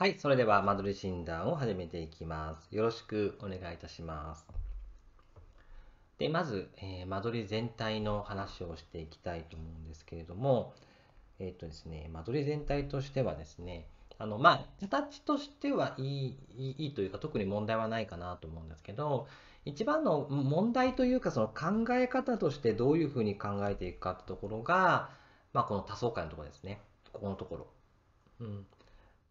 はい、それでは間取り診断を始めていきます。よろしくお願いいたします。で、まず、えー、間取り全体の話をしていきたいと思うんですけれども、えっ、ー、とですね、間取り全体としてはですね、あの、まあ、形としてはいい、いいというか、特に問題はないかなと思うんですけど、一番の問題というか、その考え方としてどういうふうに考えていくかってところが、まあ、この多層階のところですね。ここのところ。うん。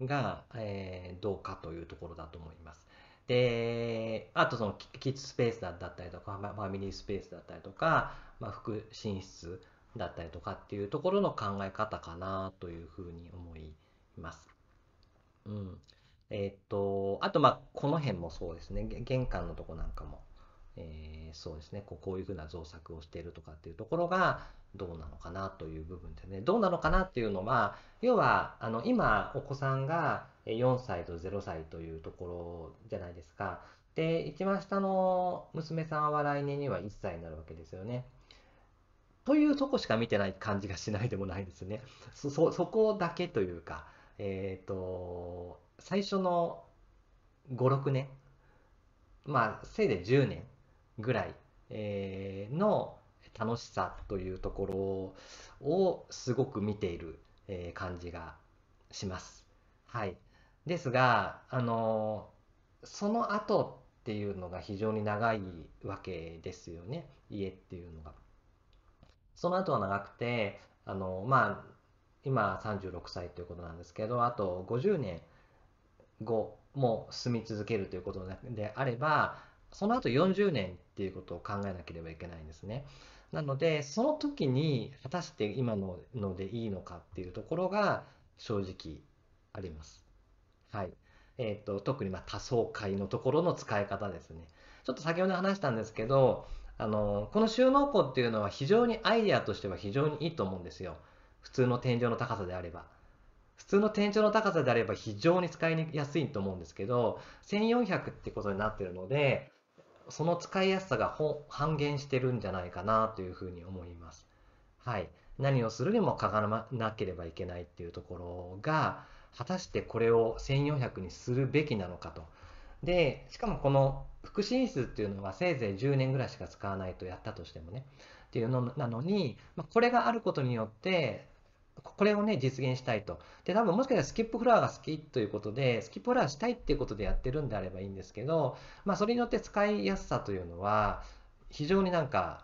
が、えー、どうかというところだと思います。で、あとそのキッズスペースだったりとか、ファミリースペースだったりとか、まあ、副寝室だったりとかっていうところの考え方かなというふうに思います。うん。えー、っと、あとまあこの辺もそうですね、玄関のとこなんかもえー、そうですねこうこういうふうな造作をしているとかっていうところがどうなのかなという部分でねどうなのかなっていうのは要はあの今お子さんが4歳と0歳というところじゃないですかで一番下の娘さんは来年には1歳になるわけですよね。というとこしか見てない感じがしないでもないですね。そこだけというか、えっ、ー、と最初の5、6年、まあ、せいで10年ぐらい、えの楽しさというところをすごく見ている、え感じがします。はい、ですが、あのその後っていうのが非常に長いわけですよね家っていうのが。その後は長くてあの、まあ、今36歳ということなんですけどあと50年後も住み続けるということであればその後40年っていうことを考えなければいけないんですね。なので、その時に果たして今ののでいいのかっていうところが正直あります。はい。えーと、特にま多層階のところの使い方ですね。ちょっと先ほど話したんですけど、あのこの収納庫っていうのは非常にアイデアとしては非常にいいと思うんですよ。普通の天井の高さであれば。普通の天井の高さであれば非常に使いやすいと思うんですけど、1400ってことになってるので、その使いやすさが半減してるんじゃないかなというふうに思います。はい、何をするにもかからなければいけないっていうところが果たしてこれを1400にするべきなのかと。でしかもこの副進室っていうのはせいぜい10年ぐらいしか使わないとやったとしてもねっていうのなのにこれがあることによってこれをね、実現したいと。で、多分もしかしたらスキップフラワーが好きということで、スキップフラワーしたいっていうことでやってるんであればいいんですけど、まあ、それによって使いやすさというのは、非常になんか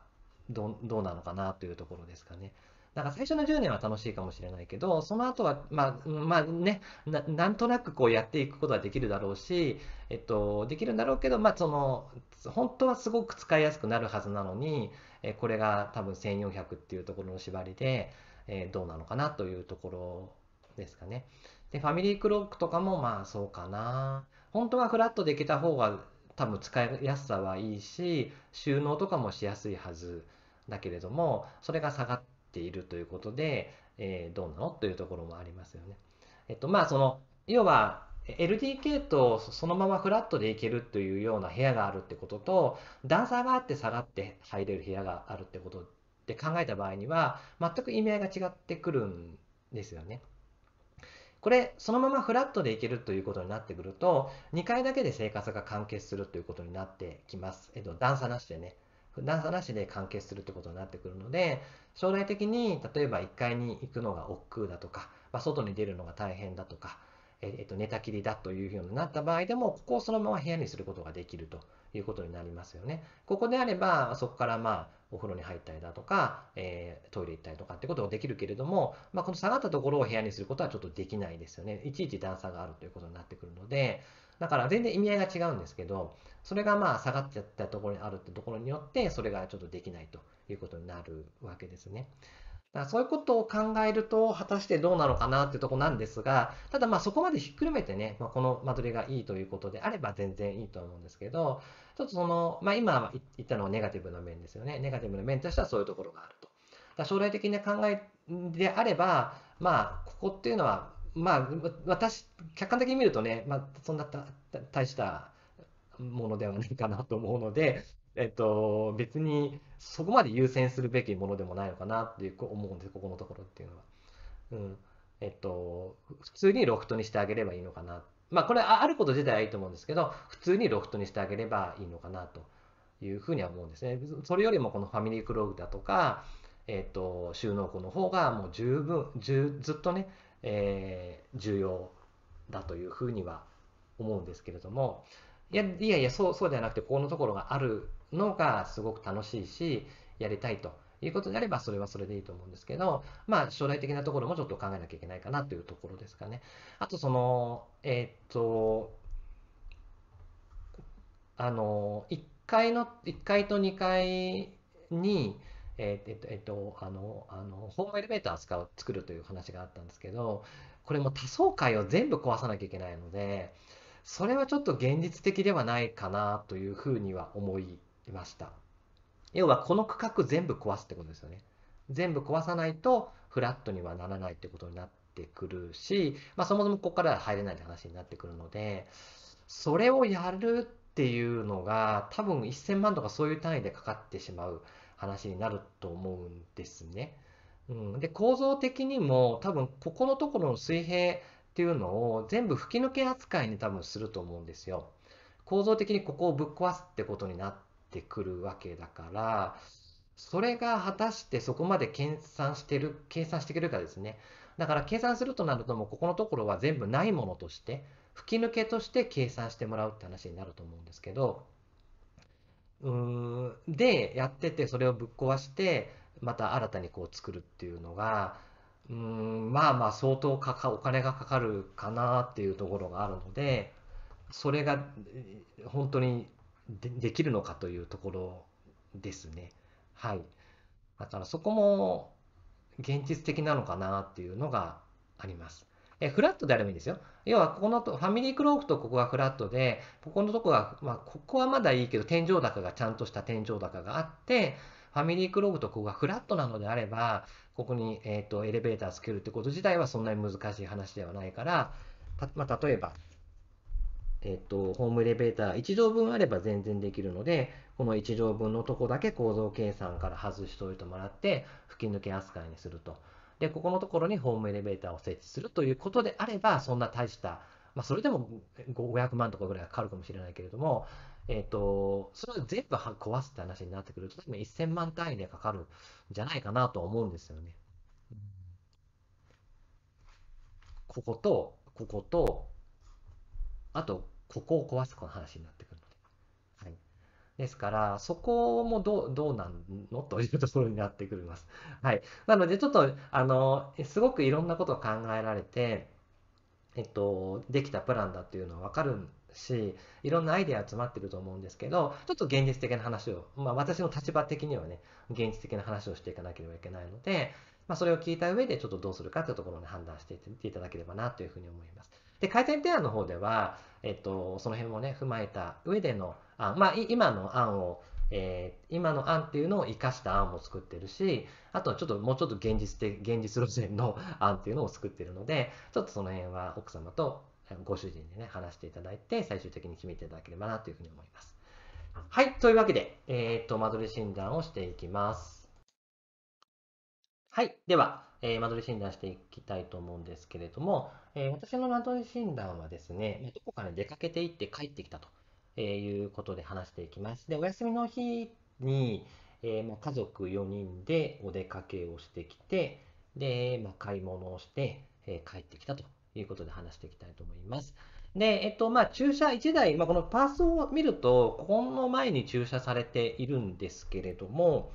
ど、どうなのかなというところですかね。なんか最初の10年は楽しいかもしれないけど、その後は、まあ、まあ、ねな、なんとなくこうやっていくことはできるだろうし、えっと、できるんだろうけど、まあ、その、本当はすごく使いやすくなるはずなのに、えこれが多分1400っていうところの縛りで、えー、どうなのかなというところですかね。で、ファミリークロックとかもまあそうかな。本当はフラットでけた方が多分使いやすさはいいし、収納とかもしやすいはずだけれども、それが下がっているということで、えー、どうなのというところもありますよね。えっと、まあその、要は、LDK とそのままフラットでいけるというような部屋があるってことと、段差があって下がって入れる部屋があるってことって考えた場合には、全く意味合いが違ってくるんですよね。これ、そのままフラットでいけるということになってくると、2階だけで生活が完結するということになってきます。えっと、段差なしでね。段差なしで完結するってことになってくるので、将来的に、例えば1階に行くのが億劫だとか、まあ、外に出るのが大変だとか、えっと、寝たきりだというふうになった場合でも、ここをそのまま部屋にすることができるということになりますよね。ここであれば、そこからまあ、お風呂に入ったりだとか、えー、トイレ行ったりとかってことができるけれども、まあ、この下がったところを部屋にすることはちょっとできないですよね。いちいち段差があるということになってくるので、だから全然意味合いが違うんですけど、それがまあ下がっちゃったところにあるってところによって、それがちょっとできないということになるわけですね。だからそういうことを考えると、果たしてどうなのかなってとこなんですが、ただまあそこまでひっくるめてね、まあ、この間取りがいいということであれば全然いいと思うんですけど、ちょっとその、まあ、今言ったのはネガティブな面ですよね。ネガティブな面としてはそういうところがあると。だ将来的な考えであれば、まあ、ここっていうのは、まあ、私、客観的に見るとね、まあ、そんな大したものではないかなと思うので、えっと、別にそこまで優先するべきものでもないのかなっていう思うんです、ここのところっていうのは。うんえっと、普通にロフトにしてあげればいいのかなっまあ、これあること自体はいいと思うんですけど、普通にロフトにしてあげればいいのかなというふうには思うんですね。それよりもこのファミリークローグだとか、えーと、収納庫の方がもう十分、ずっとね、えー、重要だというふうには思うんですけれども、いやいやいやそう、そうではなくて、ここのところがあるのがすごく楽しいし、やりたいということであれば、それはそれでいいと思うんですけど、まあ、将来的なところもちょっと考えなきゃいけないかなというところですかね。あと、その、えっ、と、あの、1階の、1階と2階に、えっ、と、えっ、と、あの、あの、ホームエレベーター使う、作るという話があったんですけど、これも多層階を全部壊さなきゃいけないので、それはちょっと現実的ではないかなというふうには思いました。要はこの区画全部壊すってことですよね。全部壊さないとフラットにはならないってことになってくるし、まあ、そもそもここから入れないって話になってくるので、それをやるっていうのが多分1000万とかそういう単位でかかってしまう話になると思うんですね。うん、で構造的にも多分ここのところの水平っていうのを全部吹き抜け扱いに多分すると思うんですよ。構造的にここをぶっ壊すってことになっってくるわけだから、それが果たしてそこまで計算してる、計算してくれるかですね。だから計算するとなると、もうここのところは全部ないものとして、吹き抜けとして計算してもらうって話になると思うんですけど、うーん、で、やってて、それをぶっ壊して、また新たにこう作るっていうのが、うん、まあまあ相当かか、お金がかかるかなっていうところがあるので、それが本当にでできるのかというところですね。はい。だからそこも現実的なのかなっていうのがあります。えフラットであればいいんですよ。要は、ここのと、ファミリークロークとここがフラットで、ここのとこが、まあ、ここはまだいいけど、天井高がちゃんとした天井高があって、ファミリークロークとここがフラットなのであれば、ここに、えーと、エレベーターつけるってこと自体はそんなに難しい話ではないから、まあ、例えば、えっと、ホームエレベーター1畳分あれば全然できるので、この1畳分のとこだけ構造計算から外しておいてもらって、吹き抜け扱いにすると。で、ここのところにホームエレベーターを設置するということであれば、そんな大した、まあ、それでも500万とかぐらいかかるかもしれないけれども、えっ、と、それを全部壊すって話になってくると、1000万単位でかかるんじゃないかなと思うんですよね。ここと、ここと、あと、ここを壊すこの話になってくるので。はい、ですから、そこもどうどうなんのというところになってくるます。はい、なので、ちょっとあのすごくいろんなことを考えられて、えっと、できたプランだっていうのは分かるし、いろんなアイデア集まってると思うんですけど、ちょっと現実的な話を、まあ、私の立場的にはね、現実的な話をしていかなければいけないので、まあ、それを聞いた上で、ちょっとどうするかというところで判断していただければなというふうに思います。で、改善提案の方では、えっと、その辺もね、踏まえた上での案、まあ、今の案を、えー、今の案っていうのを生かした案も作ってるし、あとはちょっともうちょっと現実的、現実路線の 案っていうのを作ってるので、ちょっとその辺は奥様とご主人でね、話していただいて、最終的に決めていただければなというふうに思います。はい、というわけで、えー、っと、間取り診断をしていきます。はい。では、えー、間取り診断していきたいと思うんですけれども、えー、私の間取り診断はですね、どこかに出かけていって帰ってきたと、えいうことで話していきます。で、お休みの日に、えー、ま家族4人でお出かけをしてきて、で、まあ、買い物をして、え帰ってきたということで話していきたいと思います。で、えっと、まあ、駐車1台、まあ、このパースを見ると、この前に駐車されているんですけれども、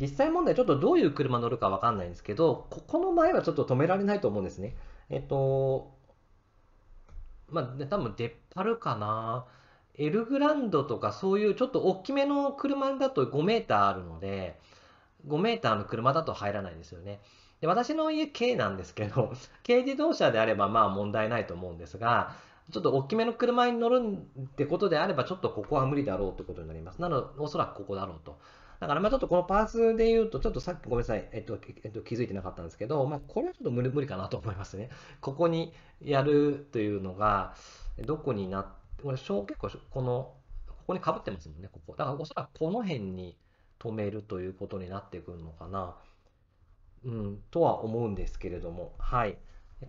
実際問題、ちょっとどういう車乗るかわかんないんですけど、ここの前はちょっと止められないと思うんですね。えっと、まあ、多分出っ張るかな。エルグランドとかそういうちょっと大きめの車だと5メーターあるので、5メーターの車だと入らないですよね。で私の家軽なんですけど、軽自動車であればまあ問題ないと思うんですが、ちょっと大きめの車に乗るってことであれば、ちょっとここは無理だろうということになります。なので、おそらくここだろうと。だからまあちょっとこのパーツで言うと、ちょっとさっきごめんなさい、えっと、えっと、気づいてなかったんですけど、まあ、これはちょっと無理無理かなと思いますね。ここにやるというのが、どこになって、これ小結構、この、ここにかぶってますもんね、ここ。だからおそらくこの辺に止めるということになってくるのかな、うん、とは思うんですけれども、はい。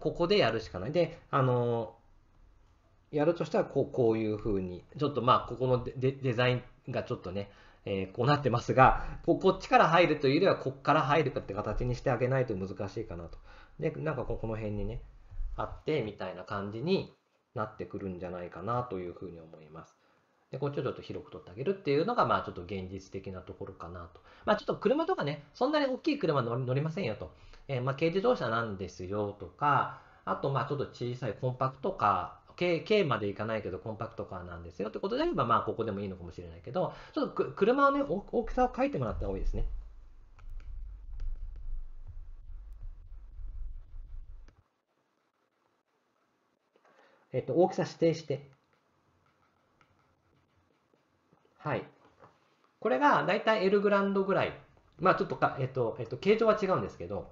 ここでやるしかない。で、あの、やるとしたらこうこういうふうに、ちょっとまあ、ここのデデザインがちょっとね、えー、こうなってますがこ、こっちから入るというよりは、こっから入るかって形にしてあげないと難しいかなと。で、なんかこの辺にね、あってみたいな感じになってくるんじゃないかなというふうに思います。で、こっちをちょっと広く取ってあげるっていうのが、まあちょっと現実的なところかなと。まあちょっと車とかね、そんなに大きい車乗りませんよと。えー、まあ軽自動車なんですよとか、あとまあちょっと小さいコンパクトカ K, 軽までいかないけどコンパクトカーなんですよってことであれば、まあ、ここでもいいのかもしれないけど、ちょっと車の、ね、大きさを書いてもらった方がいいですね。えっと、大きさ指定して。はい。これが大体 L グランドぐらい。まあ、ちょっとか、えっと、えっと、形状は違うんですけど、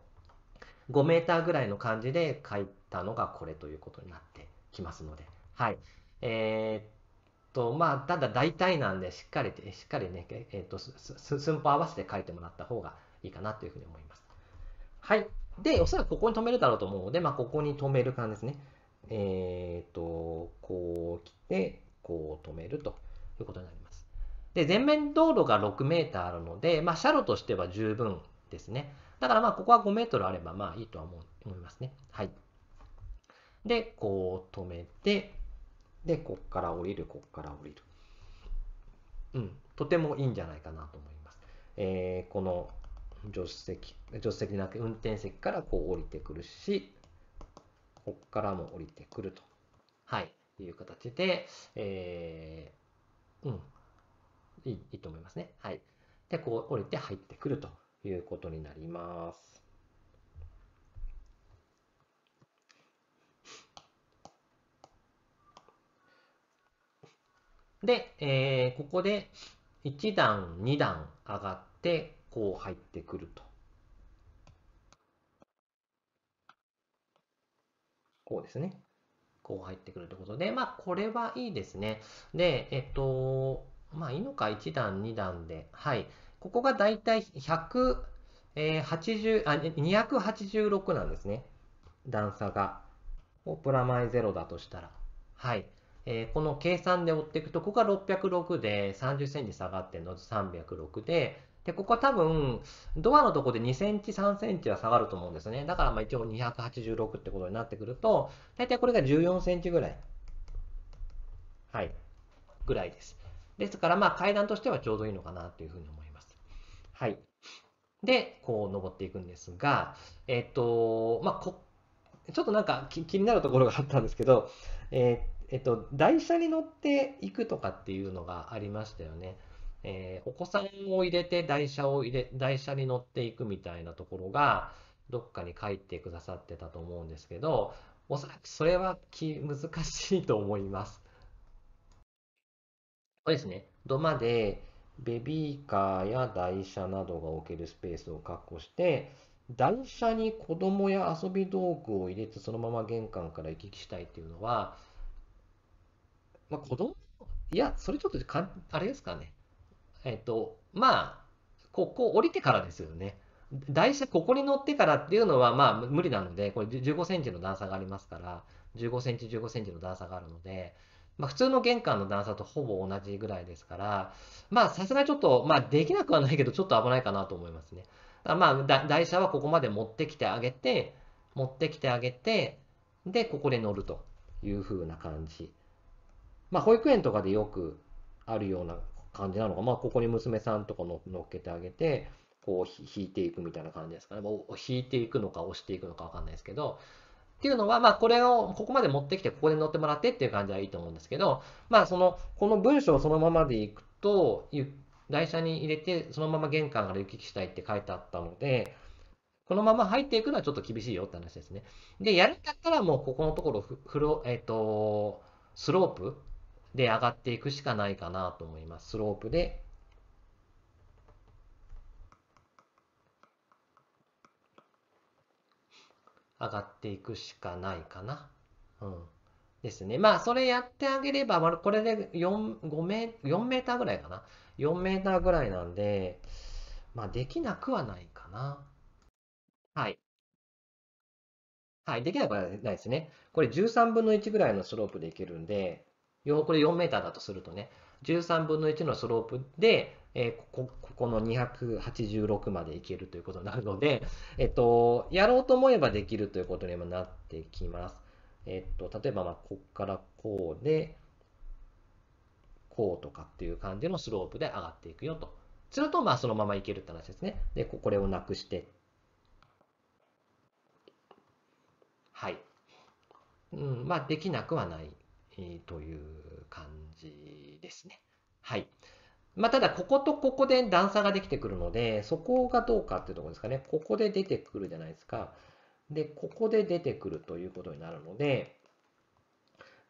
5メーターぐらいの感じで書いたのがこれということになってきますので。はい。えー、と、まあ、ただ大体なんで、しっかり、しっかりね、えー、っと、寸法合わせて書いてもらった方がいいかなというふうに思います。はい。で、おそらくここに止めるだろうと思うので、まあ、ここに止める感じですね。えっ、と、こう来て、こう止めるということになります。で、前面道路が6メーターあるので、まあ、車路としては十分ですね。だから、まあ、ここは5メートルあれば、まあ、いいとは思いますね。はい。で、こう止めて、で、こっから降りる、こっから降りる。うん、とてもいいんじゃないかなと思います。えー、この助手席、助手席なく運転席からこう降りてくるし、こっからも降りてくると。はい、いう形で、えー、うん、いいいいと思いますね。はい。で、こう降りて入ってくるということになります。で、えー、ここで1段、2段上がって、こう入ってくると。こうですね。こう入ってくるということで、まあ、これはいいですね。で、えっと、まあ、いいのか、1段、2段で。はい。ここがだいたい180、286なんですね。段差が。プラマイゼロだとしたら。はい。えー、この計算で追っていくと、ここが606で30センチ下がってるのと306で、で、ここは多分、ドアのところで2センチ、3センチは下がると思うんですね。だからまあ一応286ってことになってくると、大体これが14センチぐらい。はい。ぐらいです。ですからまあ階段としてはちょうどいいのかなというふうに思います。はい。で、こう登っていくんですが、えっ、と、まあこ、ちょっとなんか気になるところがあったんですけど、えっ、ー、えっと、台車に乗っていくとかっていうのがありましたよね。えー、お子さんを入れて台車を入れ、台車に乗っていくみたいなところが、どっかに書いてくださってたと思うんですけど、おそらくそれは気難しいと思います。そうですね。土間で、ベビーカーや台車などが置けるスペースを確保して、台車に子供や遊び道具を入れてそのまま玄関から行き来したいっていうのは、まあ、子供いや、それちょっとかん、あれですかね。えっ、と、まあ、ここ降りてからですよね。台車、ここに乗ってからっていうのは、まあ、無理なので、これ15センチの段差がありますから、15センチ、15センチの段差があるので、まあ、普通の玄関の段差とほぼ同じぐらいですから、まあ、さすがにちょっと、まあ、できなくはないけど、ちょっと危ないかなと思いますね。まあ、台車はここまで持ってきてあげて、持ってきてあげて、で、ここで乗るという風な感じまあ、保育園とかでよくあるような感じなのが、まあ、ここに娘さんとかの乗っけてあげて、こう引いていくみたいな感じですかね。もう引いていくのか押していくのかわかんないですけど、っていうのは、まあ、これを、ここまで持ってきて、ここで乗ってもらってっていう感じはいいと思うんですけど、まあ、その、この文章をそのままでいくと、台車に入れて、そのまま玄関から行き来したいって書いてあったので、このまま入っていくのはちょっと厳しいよって話ですね。で、やるんだったらもうここのところフロ、えっ、ー、と、スロープで上がっていくしかないかなと思います。スロープで。上がっていくしかないかな。うん。ですね。まあ、それやってあげれば、これで4、メ4メーターぐらいかな。4メーターぐらいなんで、まあ、できなくはないかな。はい。はい、できなくはないですね。これ13分の1ぐらいのスロープでいけるんで、これ4メーターだとするとね、13分の1のスロープで、えー、ここの286までいけるということになるので、えっと、やろうと思えばできるということにもなってきます。えっと、例えば、まあ、ここからこうで、こうとかっていう感じのスロープで上がっていくよと。すると、まあ、そのままいけるって話ですね。で、これをなくして。はい。うん、まあ、できなくはないという感じですね。はい。まあ、ただ、こことここで段差ができてくるので、そこがどうかっていうところですかね。ここで出てくるじゃないですか。で、ここで出てくるということになるので、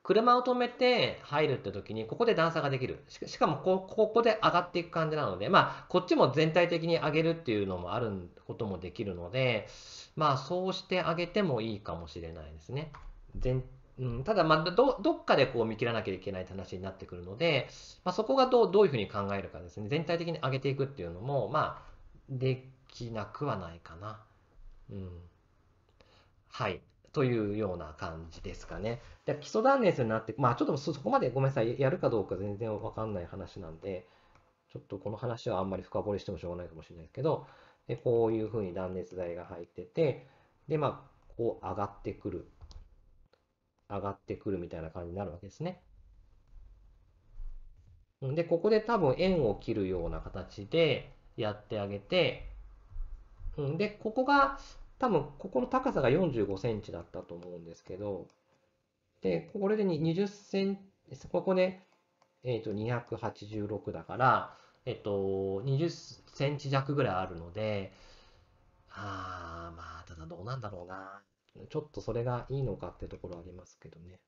車を止めて入るって時に、ここで段差ができる。しかもこ、ここで上がっていく感じなので、まあ、こっちも全体的に上げるっていうのもあることもできるので、まあ、そうしてあげてもいいかもしれないですね。全うん、ただ、まあど、どっかでこう見切らなきゃいけないって話になってくるので、まあ、そこがどうどういうふうに考えるかですね、全体的に上げていくっていうのも、まあ、できなくはないかな。うん、はい。というような感じですかね。で基礎断熱になって、まあ、ちょっとそこまでごめんなさい、やるかどうか全然わかんない話なんで、ちょっとこの話はあんまり深掘りしてもしょうがないかもしれないですけど、でこういうふうに断熱材が入ってて、で、まあ、こう上がってくる上がってくるみたいな感じになるわけですね。で、ここで多分円を切るような形でやってあげて、で、ここが、多分ここの高さが45センチだったと思うんですけど、で、これで20センチ、ここで、えっ、と、286だから、えっ、と、20センチ弱ぐらいあるので、あー、まあ、ただどうなんだろうな。ちょっとそれがいいのかってところありますけどね。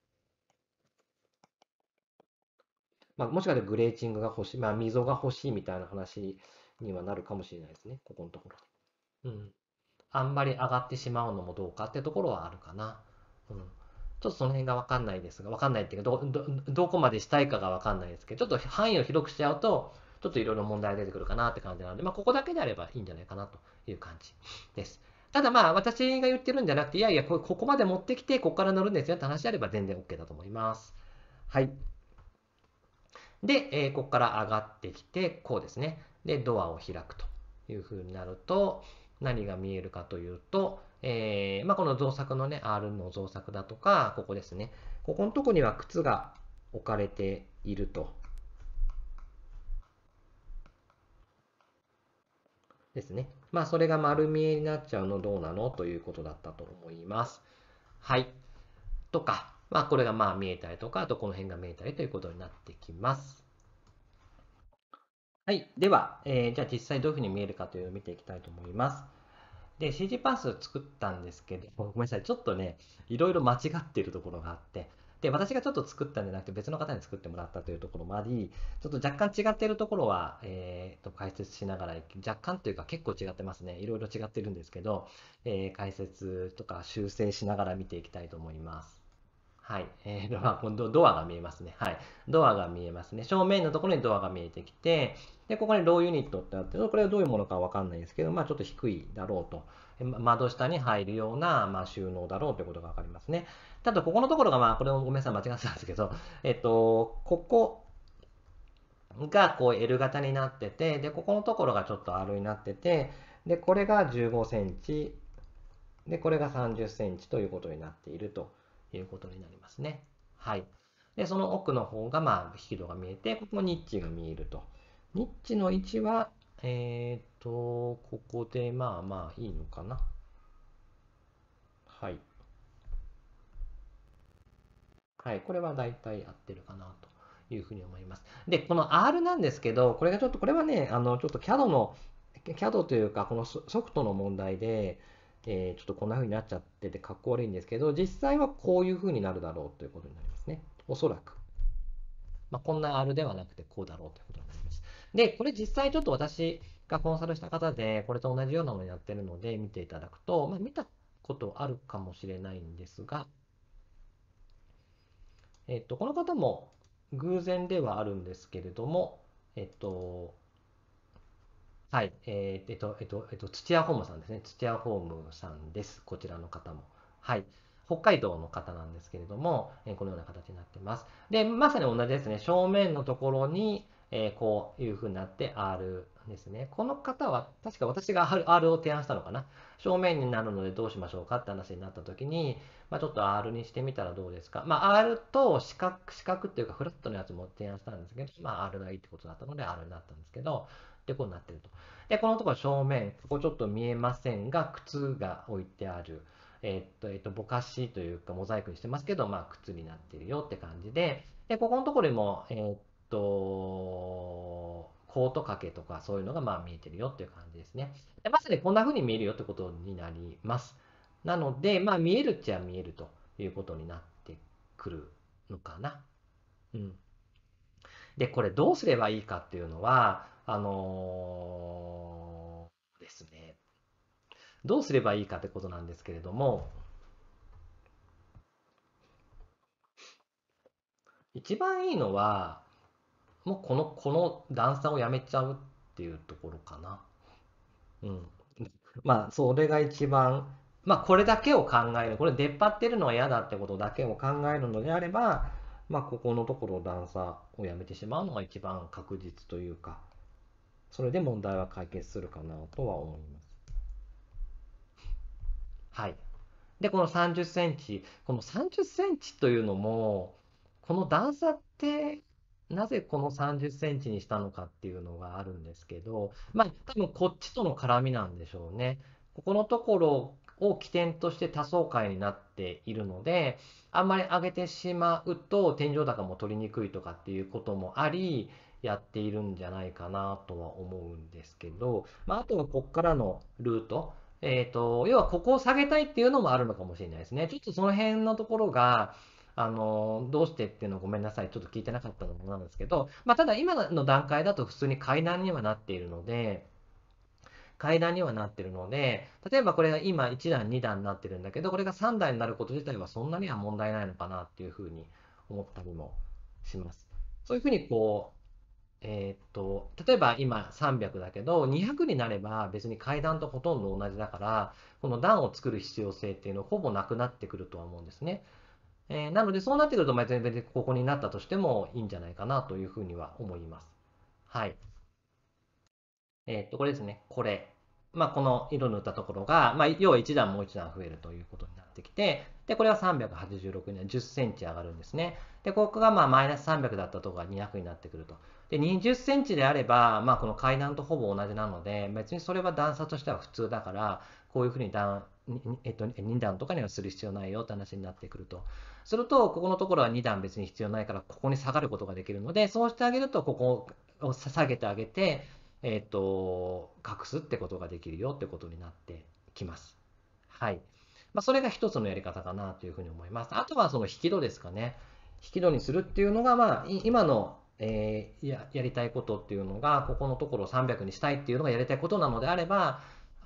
まあ、もしかしたらグレーチングが欲しい、まあ、溝が欲しいみたいな話にはなるかもしれないですね、ここのところ。うん。あんまり上がってしまうのもどうかってところはあるかな。うん。ちょっとその辺がわかんないですが、わかんないっていうか、ど、ど、どこまでしたいかがわかんないですけど、ちょっと範囲を広くしちゃうと、ちょっといろいろ問題が出てくるかなって感じなので、まあ、ここだけであればいいんじゃないかなという感じです。ただまあ、私が言ってるんじゃなくて、いやいや、ここまで持ってきて、ここから乗るんですよって話であれば全然 OK だと思います。はい。で、えー、ここから上がってきて、こうですね。で、ドアを開くというふうになると、何が見えるかというと、えー、まあ、この造作のね、R の造作だとか、ここですね。ここのとこには靴が置かれていると。ですね。まあ、それが丸見えになっちゃうのどうなのということだったと思います。はい。とか、まあ、これがまあ見えたりとか、あとこの辺が見えたりということになってきます。はい。では、えー、じゃあ実際どういうふうに見えるかというのを見ていきたいと思います。で、CG パース作ったんですけど、ごめんなさい。ちょっとね、いろいろ間違っているところがあって、で、私がちょっと作ったんじゃなくて別の方に作ってもらったというところもあり、ちょっと若干違っているところは、えー、と解説しながら、若干というか結構違ってますね。いろいろ違ってるんですけど、えー、解説とか修正しながら見ていきたいと思います。はい。えー、まあ、今度ドアが見えますね。はい。ドアが見えますね。正面のところにドアが見えてきて、で、ここにローユニットってあって、これはどういうものかわかんないですけど、まあ、ちょっと低いだろうと。窓下に入るような、まあ、収納だろうということがわかりますね。ただ、ここのところが、まあ、これもごめんなさい、間違ってたんですけど、えっと、ここがこう L 型になってて、で、ここのところがちょっと R になってて、で、これが15センチ、で、これが30センチということになっているということになりますね。はい。で、その奥の方が、まあ、引き戸が見えて、ここニッチが見えると。ニッチの位置は、えー、と、ここでまあまあいいのかな。はい。はい、これは大体合ってるかなというふうに思います。で、この R なんですけど、これがちょっと、これはね、あの、ちょっと CAD の、CAD というか、このソフトの問題で、えー、ちょっとこんな風になっちゃっててかっこ悪いんですけど、実際はこういう風になるだろうということになりますね。おそらく。まあ、こんな R ではなくてこうだろうということになります。で、これ実際ちょっと私、がコンサルした方で、これと同じようなものやってるので、見ていただくと、まあ、見たことあるかもしれないんですが、えっと、この方も偶然ではあるんですけれども、えっと、はい、えー、っと、えっと、えっと、土屋ホームさんですね。土屋ホームさんです。こちらの方も。はい。北海道の方なんですけれども、えこのような形になってます。で、まさに同じですね。正面のところに、えー、こういうふうになって R、ですね。この方は、確か私が R を提案したのかな。正面になるのでどうしましょうかって話になった時に、まあ、ちょっと R にしてみたらどうですか。まあ、R と四角、四角っていうかフラットのやつも提案したんですけど、まあ、R がいいってことだったので R になったんですけど、で、こうなってると。で、このところ正面、ここちょっと見えませんが、靴が置いてある。えっと、えっと、ぼかしというか、モザイクにしてますけど、まあ、靴になってるよって感じで、で、ここのところにも、えっと、コート掛けとかそういうのがまあ見えてるよっていう感じですね。でまさにこんな風に見えるよってことになります。なので、まあ見えるっちゃ見えるということになってくるのかな。うん。で、これどうすればいいかっていうのは、あのー、ですね。どうすればいいかってことなんですけれども、一番いいのは、もうこの、この段差をやめちゃうっていうところかな。うん。まあ、それが一番、まあ、これだけを考える。これ出っ張ってるのは嫌だってことだけを考えるのであれば、まあ、ここのところ段差をやめてしまうのが一番確実というか、それで問題は解決するかなとは思います。はい。で、この30センチ、この30センチというのも、この段差ってなぜこの30センチにしたのかっていうのがあるんですけど、まあ、多分こっちとの絡みなんでしょうね。ここのところを起点として多層階になっているので、あんまり上げてしまうと天井高も取りにくいとかっていうこともあり、やっているんじゃないかなとは思うんですけど、まあ、あとはここからのルート、えっ、ー、と、要はここを下げたいっていうのもあるのかもしれないですね。ちょっとその辺のところが、あの、どうしてっていうのをごめんなさい。ちょっと聞いてなかったのもなんですけど、まあ、ただ今の段階だと普通に階段にはなっているので、階段にはなってるので、例えばこれが今1段、2段になってるんだけど、これが3段になること自体はそんなには問題ないのかなっていうふうに思ったりもします。そういうふうにこう、えー、っと、例えば今300だけど、200になれば別に階段とほとんど同じだから、この段を作る必要性っていうのはほぼなくなってくるとは思うんですね。えー、なので、そうなってくると、まあ、全然ここになったとしてもいいんじゃないかなというふうには思います。はい。えー、っと、これですね。これ。まあ、この色塗ったところが、まあ、要は1段もう1段増えるということになってきて、で、これは386には10センチ上がるんですね。で、ここがまあマイナス300だったところが200になってくると。で、20センチであれば、まあ、この階段とほぼ同じなので、別にそれは段差としては普通だから、こういうふうに段えっと、2段とかにはする必要ないよって話になってくると。すると、ここのところは2段別に必要ないから、ここに下がることができるので、そうしてあげると、ここを下げてあげて、えっと、隠すってことができるよってことになってきます。はい。まあ、それが一つのやり方かなというふうに思います。あとはその引き戸ですかね。引き戸にするっていうのが、まあ、今のえー、ややりたいことっていうのが、ここのところを300にしたいっていうのがやりたいことなのであれば、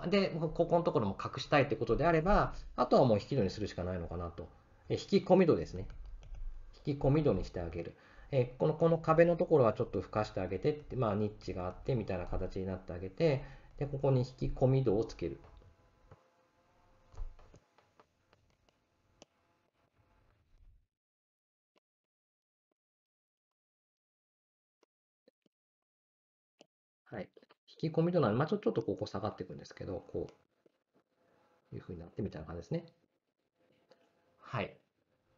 で、ここのところも隠したいってことであれば、あとはもう引き戸にするしかないのかなと。引き込み戸ですね。引き込み戸にしてあげる。えこのこの壁のところはちょっとふかしてあげてって、まあ、ニッチがあってみたいな形になってあげて、でここに引き込み戸をつける。引き込みとなる。まあ、ちょちょっとここ下がっていくんですけど、こういうふうになってみたいな感じですね。はい。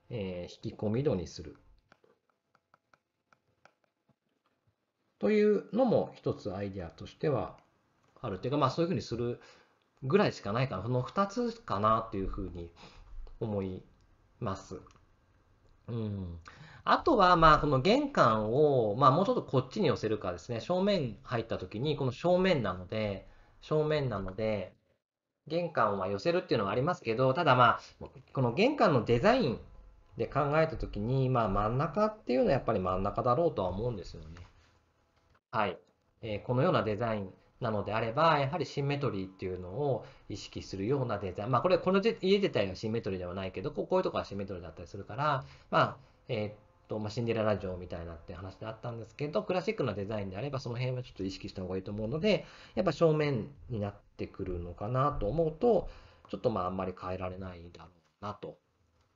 えー、引き込み度にする。というのも一つアイデアとしてはあるというか、まあそういうふうにするぐらいしかないかな。その二つかなというふうに思います。うん。あとは、まあ、この玄関を、まあ、もうちょっとこっちに寄せるかですね。正面入った時に、この正面なので、正面なので、玄関を寄せるっていうのはありますけど、ただまあ、この玄関のデザインで考えた時に、まあ、真ん中っていうのはやっぱり真ん中だろうとは思うんですよね。はい。えー、このようなデザインなのであれば、やはりシンメトリーっていうのを意識するようなデザイン。まあ、これ、この家自体はシンメトリーではないけど、こういうとこはシンメトリーだったりするから、まあ、えー、と、まあ、シンデレラ城みたいなって話であったんですけど、クラシックなデザインであれば、その辺はちょっと意識した方がいいと思うので、やっぱ正面になってくるのかなと思うと、ちょっとまああんまり変えられないだろうなと。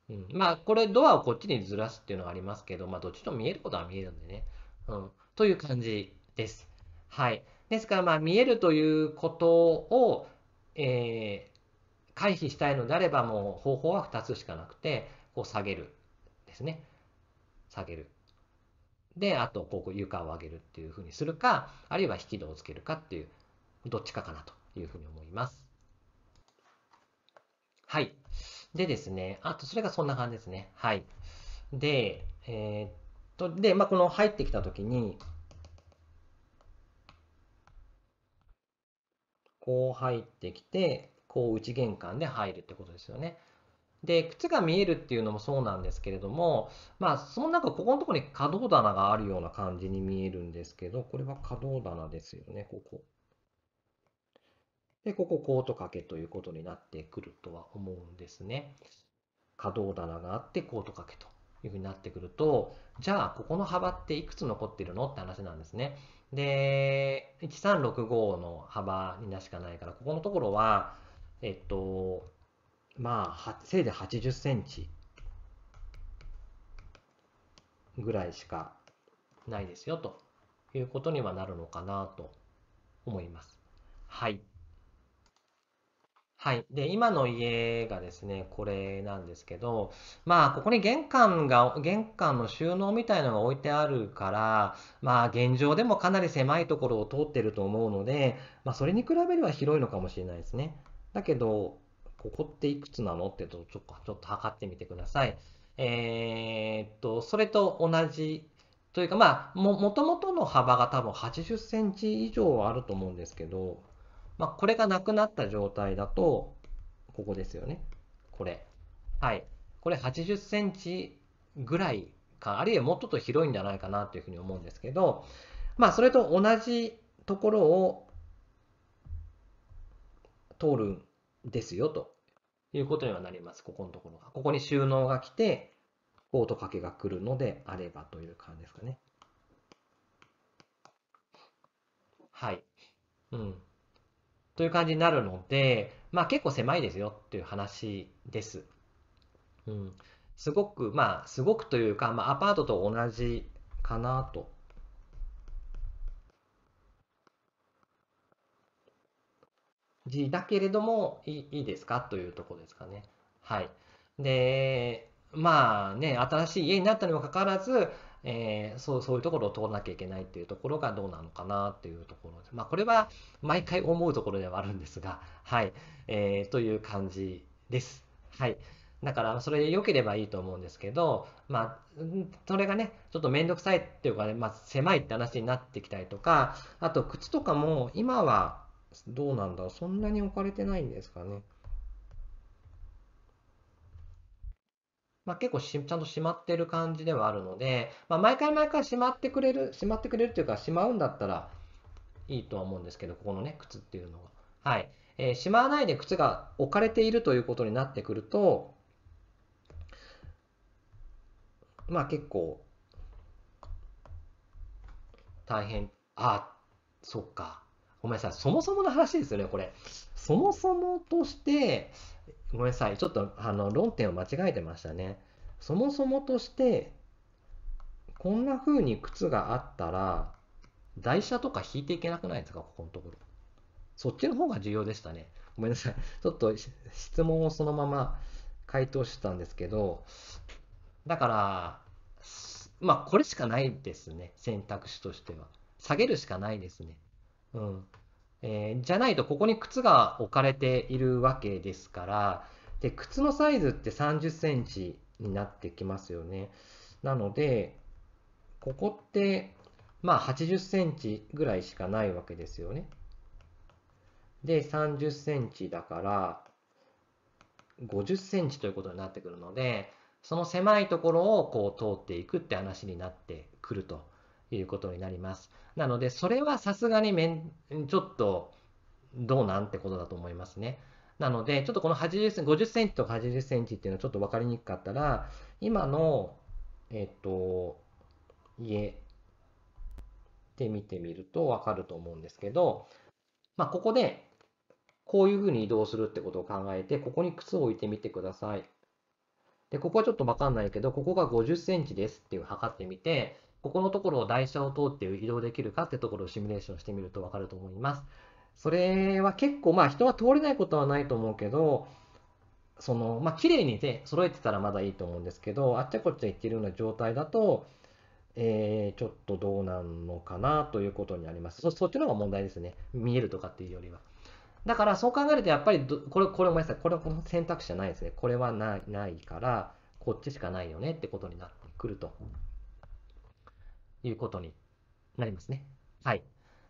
うん、まあこれドアをこっちにずらすっていうのはありますけど、まあどっちとも見えることは見えるんでね。うん、という感じです。はい。ですからまあ見えるということを、えー、回避したいのであればもう方法は2つしかなくて、こう下げるですね。下げる。で、あと、ここ床を上げるっていうふうにするか、あるいは引き戸をつけるかっていう、どっちかかなというふうに思います。はい。でですね、あと、それがそんな感じですね。はい。で、えー、っと、で、まあ、この入ってきたときに、こう入ってきて、こう内玄関で入るってことですよね。で、靴が見えるっていうのもそうなんですけれども、まあ、その中、ここのところに可動棚があるような感じに見えるんですけど、これは可動棚ですよね、ここ。で、ここ、コート掛けということになってくるとは思うんですね。可動棚があって、コート掛けというふうになってくると、じゃあ、ここの幅っていくつ残ってるのって話なんですね。で、1365の幅になしかないから、ここのところは、えっと、まあ、せいで80センチぐらいしかないですよということにはなるのかなと思います。はい。はい。で、今の家がですね、これなんですけど、まあ、ここに玄関が、玄関の収納みたいのが置いてあるから、まあ、現状でもかなり狭いところを通ってると思うので、まあ、それに比べれば広いのかもしれないですね。だけど、ここっていくつなのってちょちょちょっと測ってみてください。えー、っと、それと同じというか、まあ、もともとの幅が多分80センチ以上はあると思うんですけど、まあ、これがなくなった状態だと、ここですよね。これ。はい。これ80センチぐらいか、あるいはもっと広いんじゃないかなというふうに思うんですけど、まあ、それと同じところを通るんですよと。いうことにはなります。ここのところが。ここに収納が来て、コート掛けが来るのであればという感じですかね。はい。うん。という感じになるので、まあ結構狭いですよっていう話です。うん。すごく、まあすごくというか、まあアパートと同じかなと字だけれどもいいですかというところですかね。はい。で、まあね、新しい家になったにもかかわらず、えー、そうそういうところを通らなきゃいけないっていうところがどうなのかなっていうところでまあ、これは毎回思うところではあるんですが、はい、えー、という感じです。はい。だから、それで良ければいいと思うんですけど、まあ、それがね、ちょっと面倒くさいっていうかね、まあ、狭いって話になってきたりとか、あと、靴とかも今はどうなんだそんなに置かれてないんですかね。まあ、結構しちゃんと閉まってる感じではあるので、まあ、毎回毎回閉まってくれる、閉まってくれるというか、しまうんだったらいいとは思うんですけど、ここのね、靴っていうのは。はい。えー、しまわないで靴が置かれているということになってくると、まあ結構、大変、あ、そっか。ごめんなさい、そもそもの話ですよね、これ。そもそもとして、ごめんなさい、ちょっとあの論点を間違えてましたね。そもそもとして、こんな風に靴があったら、台車とか引いていけなくないですか、ここのところ。そっちの方が重要でしたね。ごめんなさい。ちょっと質問をそのまま回答してたんですけど、だから、まあ、これしかないですね、選択肢としては。下げるしかないですね。うん。えー、じゃないとここに靴が置かれているわけですからで靴のサイズって3 0センチになってきますよねなのでここってまあ8 0センチぐらいしかないわけですよねで3 0センチだから5 0センチということになってくるのでその狭いところをこう通っていくって話になってくるということになります。なので、それはさすがにめんちょっとどうなんてことだと思いますね。なので、ちょっとこの80 50センチとか80センチっていうのはちょっと分かりにくかったら、今の、えっ、ー、と、家って見てみると分かると思うんですけど、まあ、ここでこういうふうに移動するってことを考えて、ここに靴を置いてみてください。で、ここはちょっと分かんないけど、ここが50センチですっていう測ってみて、ここのところを台車を通って移動できるかってところをシミュレーションしてみると分かると思います。それは結構、まあ人は通れないことはないと思うけど、その、まあ綺麗にね、揃えてたらまだいいと思うんですけど、あっちゃこっちゃ行ってるような状態だと、えー、ちょっとどうなんのかなということになります。そそっちの方が問題ですね。見えるとかっていうよりは。だからそう考えるとやっぱりこれ、これごめんなさい。これはこの選択肢じゃないですね。これはないないから、こっちしかないよねってことになってくると。いうことになりますね。はい。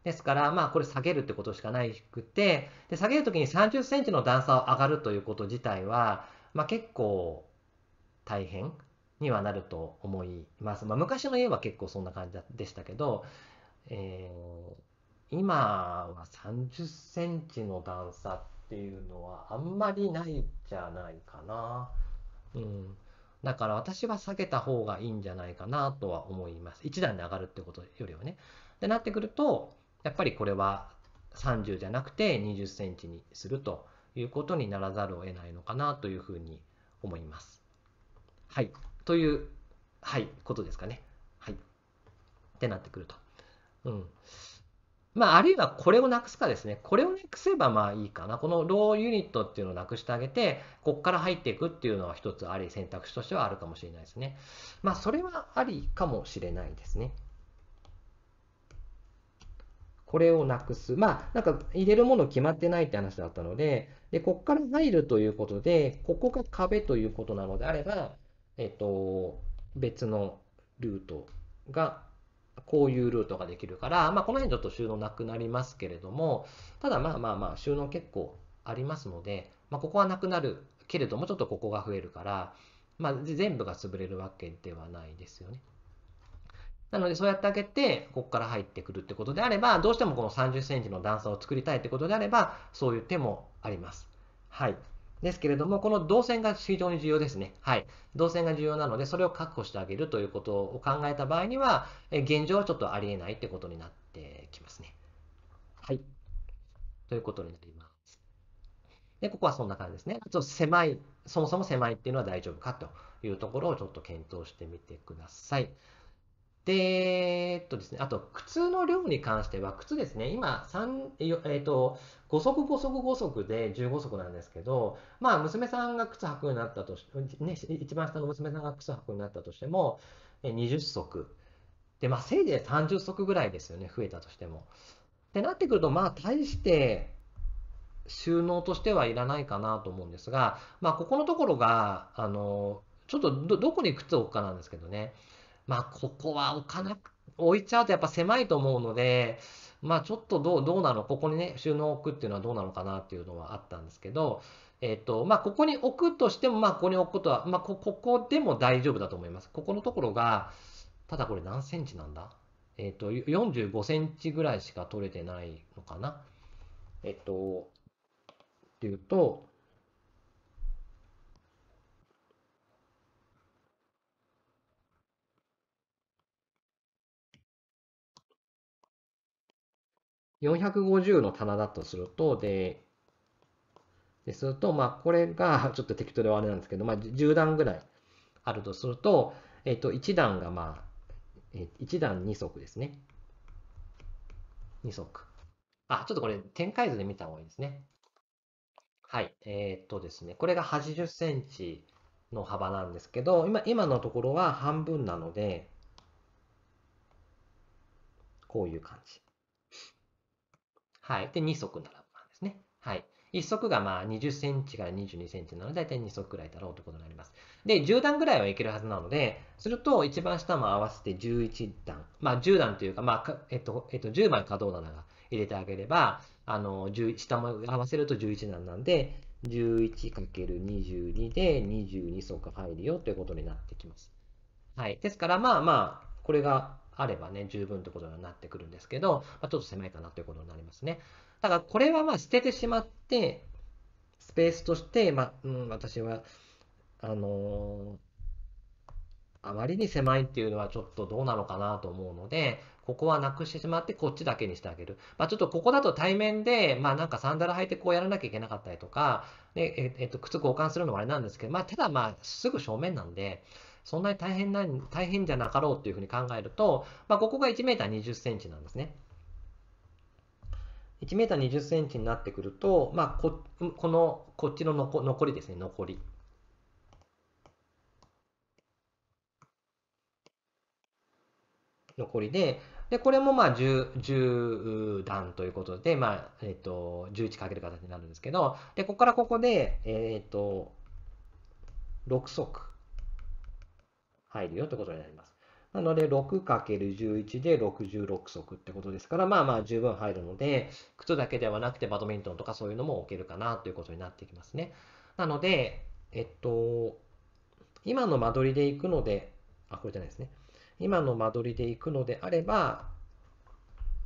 ですから、まあ、これ下げるってことしかないくて、で下げるときに30センチの段差を上がるということ自体は、まあ、結構大変にはなると思います。まあ、昔の家は結構そんな感じでしたけど、えー、今は30センチの段差っていうのはあんまりないじゃないかな。うんだから私は下げた方がいいんじゃないかなとは思います。1段で上がるってことよりはね。でなってくると、やっぱりこれは30じゃなくて20センチにするということにならざるを得ないのかなというふうに思います。はい。という、はい、ことですかね。はい。ってなってくると。うん。まあ、あるいはこれをなくすかですね。これをなくせばまあいいかな。このローユニットっていうのをなくしてあげて、ここから入っていくっていうのは一つあり、選択肢としてはあるかもしれないですね。まあ、それはありかもしれないですね。これをなくす。まあ、なんか入れるもの決まってないって話だったので、で、ここから入るということで、ここが壁ということなのであれば、えっと、別のルートがこういうルートができるから、まあ、この辺ちょっと収納なくなりますけれども、ただまあまあまあ、収納結構ありますので、まあ、ここはなくなるけれども、ちょっとここが増えるから、まあ、全部が潰れるわけではないですよね。なので、そうやってあげて、ここから入ってくるってことであれば、どうしてもこの30センチの段差を作りたいってことであれば、そういう手もあります。はい。ですけれども、この動線が非常に重要ですね。はい。動線が重要なので、それを確保してあげるということを考えた場合には、現状はちょっとありえないってことになってきますね。はい。ということになります。で、ここはそんな感じですね。ちょっと狭い、そもそも狭いっていうのは大丈夫かというところをちょっと検討してみてください。で、えっとですね、あと、靴の量に関しては、靴ですね、今、3、えっと、5足5足5足で15足なんですけど、まあ、娘さんが靴履くようになったとし、ね、一番下の娘さんが靴履くようになったとしても、20足。で、まあ、せいぜい30足ぐらいですよね、増えたとしても。ってなってくると、まあ、大して、収納としてはいらないかなと思うんですが、まあ、ここのところが、あの、ちょっとど、どこに靴を置くかなんですけどね。まあ、ここは置かなく、置いちゃうとやっぱ狭いと思うので、まあ、ちょっとどう、どうなの、ここにね、収納を置くっていうのはどうなのかなっていうのはあったんですけど、えっ、と、まあ、ここに置くとしても、まあ、ここに置くことは、まあ、こ、ここでも大丈夫だと思います。ここのところが、ただこれ何センチなんだえっ、と、45センチぐらいしか取れてないのかなえっ、と、っていうと、450の棚だとすると、で、ですると、まあ、これが、ちょっと適当ではあれなんですけど、まあ、10段ぐらいあるとすると、えっ、と、1段が、まあ、え1段2足ですね。2足。あ、ちょっとこれ、展開図で見た方がいいですね。はい。えー、っとですね、これが80センチの幅なんですけど、今、今のところは半分なので、こういう感じ。はい。で、2足並ぶ感ですね。はい。1足がまあ20センチから22センチなので、大体2足くらいだろうということになります。で、10段ぐらいはいけるはずなので、すると一番下も合わせて11段。まあ10段というか、まあ、えっと、えっと、10枚可動棚が入れてあげれば、あの、下も合わせると11段なんで、11×22 で22足入るよということになってきます。はい。ですから、まあまあ、これがあればね、十分ってことになってくるんですけど、まあ、ちょっと狭いかなということになりますね。だからこれはまあ捨ててしまって、スペースとして、まあ、うん、私は、あのー、あまりに狭いっていうのはちょっとどうなのかなと思うので、ここはなくしてしまって、こっちだけにしてあげる。まあ、ちょっとここだと対面で、まあ、なんかサンダル履いてこうやらなきゃいけなかったりとか、ええっと、靴交換するのもあれなんですけど、まあ、ただまあ、すぐ正面なんで、そんなに大変な大変じゃなかろうというふうに考えると、まあ、ここが 1m20cm なんですね。1m20cm になってくると、まあこ、このこっちの残りですね、残り。残りで、で、これもまあ 10, 10段ということで、まあ、えっ、ー、と、11かける形になるんですけど、で、ここからここで、えっ、ー、と、6足入るよってことになります。なので、6×11 で66足ってことですから、まあまあ十分入るので、靴だけではなくてバドミントンとかそういうのも置けるかなということになってきますね。なので、えっと、今の間取りで行くので、あ、これじゃないですね。今の間取りで行くのであれば、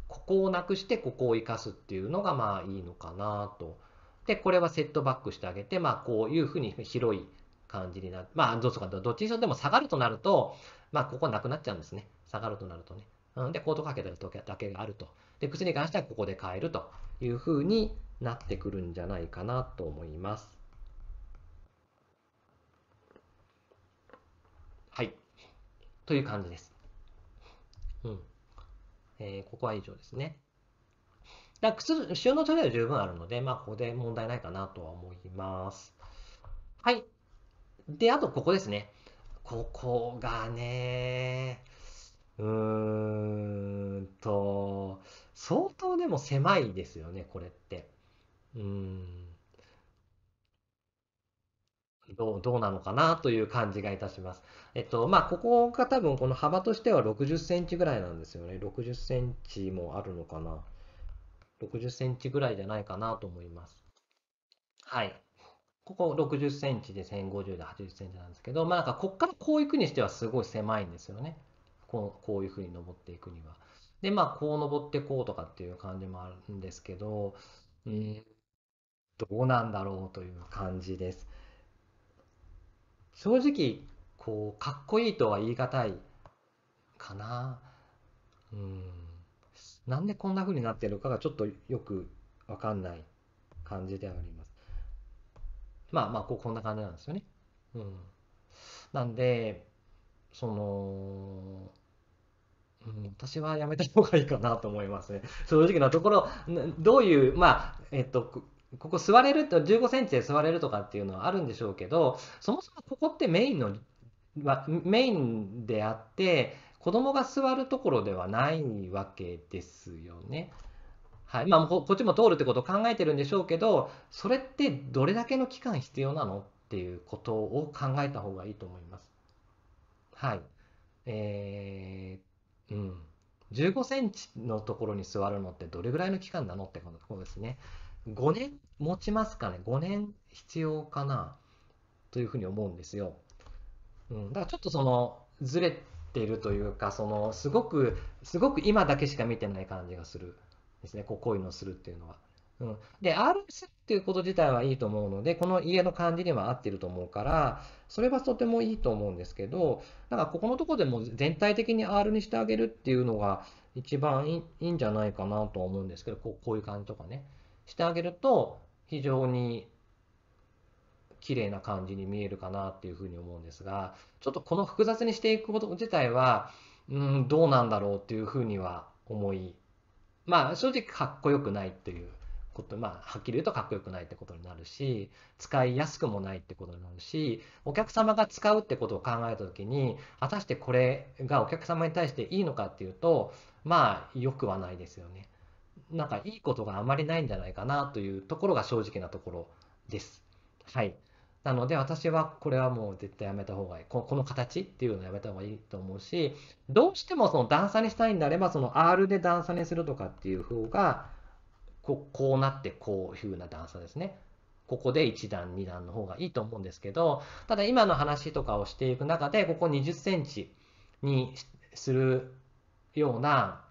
ここをなくしてここを生かすっていうのがまあいいのかなと。で、これはセットバックしてあげて、まあこういうふうに広い感じになまあ、どうすかどっちにしろでも下がるとなると、まあ、ここなくなっちゃうんですね。下がるとなるとね。うん、で、コートかけてる時だけがあると。で、靴に関してはここで買えるというふうになってくるんじゃないかなと思います。はい。という感じです。うん。えー、ここは以上ですね。だ靴、収納トレは十分あるので、まあ、ここで問題ないかなとは思います。はい。で、あとここですね。ここがね、うーんと、相当でも狭いですよね、これって。うん。どう、どうなのかなという感じがいたします。えっと、まあ、ここが多分この幅としては60センチぐらいなんですよね。60センチもあるのかな。60センチぐらいじゃないかなと思います。はい。ここ60センチで1050で80センチなんですけど、まあなんかこっからこう行くにしてはすごい狭いんですよね。こうこういうふうに登っていくには。で、まあこう登ってこうとかっていう感じもあるんですけど、うん、どうなんだろうという感じです。正直、こう、かっこいいとは言い難いかな。うん。なんでこんな風になってるかがちょっとよくわかんない感じであります。まあまあここんな感じなんですよね。うん、なんでその、うん、私はやめた方がいいかなと思いますね。正直なところどういうまあえっとここ座れるて、15センチで座れるとかっていうのはあるんでしょうけどそもそもここってメインのメインであって子供が座るところではないわけですよね。はいまあ、こっちも通るってことを考えてるんでしょうけど、それってどれだけの期間必要なのっていうことを考えた方がいいと思います。はい。えー、うん。15センチのところに座るのってどれぐらいの期間なのってことですね。5年持ちますかね。5年必要かなというふうに思うんですよ。うん、だからちょっとそのずれてるというか、そのすごく、すごく今だけしか見てない感じがする。ですね、こうこういうのをするっていうのは。うん、で、RS っていうこと自体はいいと思うので、この家の管理には合ってると思うから、それはとてもいいと思うんですけど、なんかここのとこでも全体的に R にしてあげるっていうのが一番いいんじゃないかなと思うんですけど、こうこういう感じとかね、してあげると非常に綺麗な感じに見えるかなっていうふうに思うんですが、ちょっとこの複雑にしていくこと自体は、うん、どうなんだろうっていうふうには思いまあ正直かっこよくないということ、まあはっきり言うとかっこよくないってことになるし、使いやすくもないってことになるし、お客様が使うってことを考えたときに、果たしてこれがお客様に対していいのかっていうと、まあ良くはないですよね。なんかいいことがあまりないんじゃないかなというところが正直なところです。はい。なので私はこれはもう絶対やめた方がいい。この形っていうのをやめた方がいいと思うし、どうしてもその段差にしたいんであれば、その R で段差にするとかっていう方が、ここうなってこういう風な段差ですね。ここで1段、2段の方がいいと思うんですけど、ただ今の話とかをしていく中で、ここ20センチにするような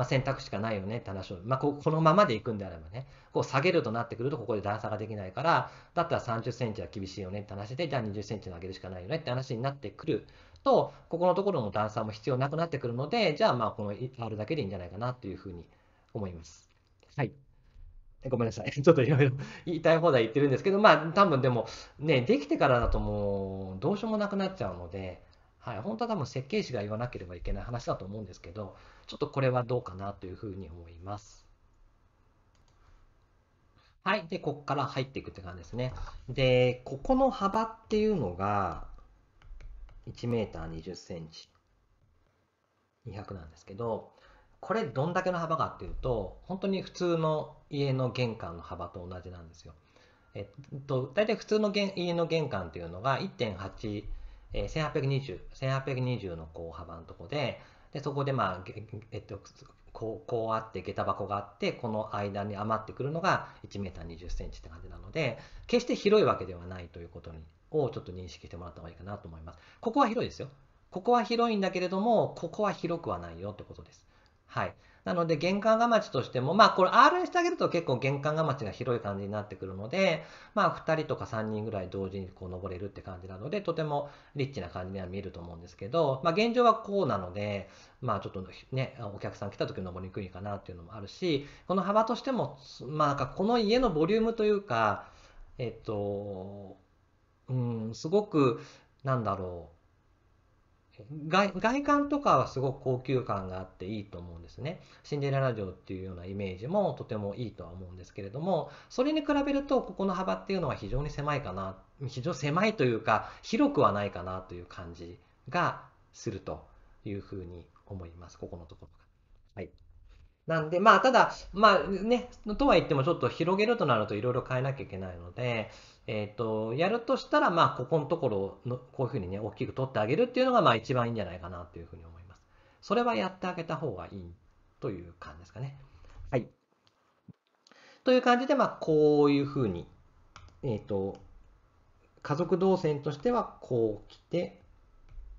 まあ、選択しかないよねって話を、まあ、このままでいくんであればね、こう下げるとなってくると、ここで段差ができないから、だったら30センチは厳しいよねって話で、じゃあ20センチの上げるしかないよねって話になってくると、ここのところの段差も必要なくなってくるので、じゃあ、まあこの R だけでいいんじゃないかなというふうに思います。はいごめんなさい。ちょっといろいろ言いたい放題言ってるんですけど、まあ多分でもね、できてからだともうどうしようもなくなっちゃうので、はい、本当は多分設計士が言わなければいけない話だと思うんですけど、ちょっとこれはどうかなというふうに思います。はい。で、ここから入っていくって感じですね。で、ここの幅っていうのが、1ー20センチ、200なんですけど、これどんだけの幅かっていうと、本当に普通の家の玄関の幅と同じなんですよ。えっと、大体普通の家の玄関っていうのが1.8え 1820, 1820のこう幅のとこででそこでまあ、えっと、こうこうあって下駄箱があってこの間に余ってくるのが 1m20cm って感じなので決して広いわけではないということにをちょっと認識してもらった方がいいかなと思います。ここは広いですよ。ここは広いんだけれどもここは広くはないよってことです。はい。なので、玄関がまちとしても、まあ、これ R にしてあげると結構玄関がまちが広い感じになってくるので、まあ、2人とか3人ぐらい同時にこう登れるって感じなので、とてもリッチな感じには見えると思うんですけど、まあ、現状はこうなので、まあ、ちょっとね、お客さん来た時登りにくいかなっていうのもあるし、この幅としても、まあ、なんかこの家のボリュームというか、えっと、うん、すごく、なんだろう、外外観とかはすごく高級感があっていいと思うんですね。シンデレラ城っていうようなイメージもとてもいいとは思うんですけれども、それに比べるとここの幅っていうのは非常に狭いかな、非常に狭いというか広くはないかなという感じがするというふうに思います、ここのところが。はい。なんで、まあ、ただ、まあね、とは言ってもちょっと広げるとなるといろいろ変えなきゃいけないので、えっ、ー、と、やるとしたら、まあ、ここのところの、こういうふうにね、大きく取ってあげるっていうのが、まあ、一番いいんじゃないかなというふうに思います。それはやってあげた方がいいという感じですかね。はい。という感じで、まあ、こういうふうに、えっ、ー、と、家族動線としては、こう来て、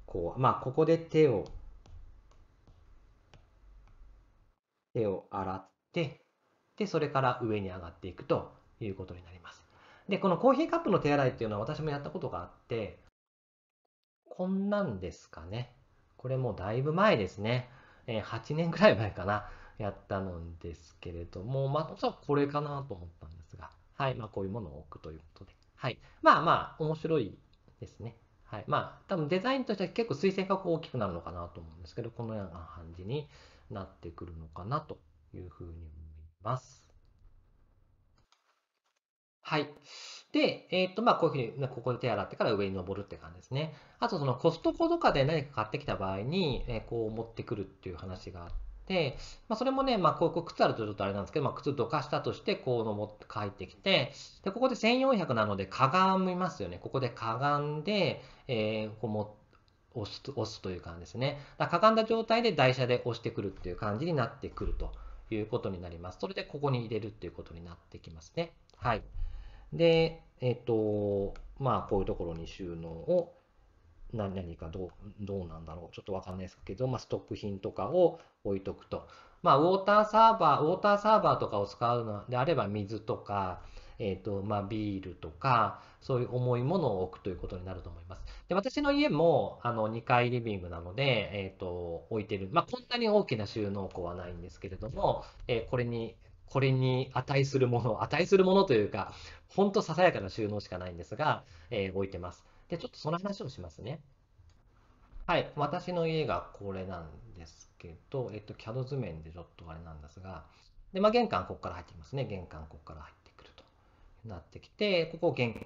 こう、まあ、ここで手を、手を洗って、で、それから上に上がっていくということになります。で、このコーヒーカップの手洗いっていうのは私もやったことがあって、こんなんですかね。これもうだいぶ前ですね。え8年ぐらい前かな。やったのですけれども、まあ、じこれかなと思ったんですが、はい、まあ、こういうものを置くということで。はい。まあまあ、面白いですね。はい。まあ、多分デザインとしては結構水性が大きくなるのかなと思うんですけど、このような感じになってくるのかなというふうに思います。はい。で、えっ、ー、と、まあ、こういうふうに、ここで手洗ってから上に登るって感じですね。あと、そのコストコとかで何か買ってきた場合に、えー、こう持ってくるっていう話があって、まあ、それもね、まあ、こう、靴あるとちょっとあれなんですけど、まあ、靴どかしたとして、こう登って帰ってきて、で、ここで1400なので、かがみますよね。ここでかがんで、えー、こう持って、押す押すという感じですね。だかがんだ状態で台車で押してくるっていう感じになってくるということになります。それでここに入れるっていうことになってきますね。はい。で、えっ、と、まあ、こういうところに収納を、何々かどうどうなんだろう、ちょっとわかんないですけど、まあ、ストック品とかを置いとくと。まあ、ウォーターサーバー、ウォーターサーバーとかを使うのであれば、水とか、えーとまあ、ビールとか、そういう重いものを置くということになると思います。で私の家もあの2階リビングなので、えーと、と置いてる、まあ、こんなに大きな収納庫はないんですけれども、えー、これにこれに値するもの、値するものというか、ほんとささやかな収納しかないんですが、えー、置いてます。で、ちょっとその話をしますね。はい、私の家がこれなんですけど、えっと、CAD 図面でちょっとあれなんですが、で、まあ、玄関ここから入ってきますね。玄関ここから入ってくるとなってきて、ここ玄関、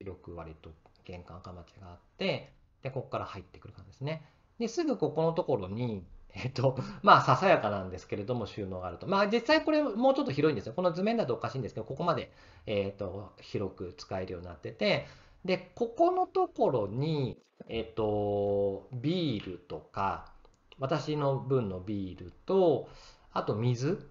よく割と玄関かまちがあって、で、ここから入ってくる感じですね。で、すぐここのところに、えっと、まあ、ささやかなんですけれども、収納があると。まあ、実際これ、もうちょっと広いんですよ。この図面だとおかしいんですけど、ここまで、えっと、広く使えるようになってて、で、ここのところに、えっと、ビールとか、私の分のビールと、あと水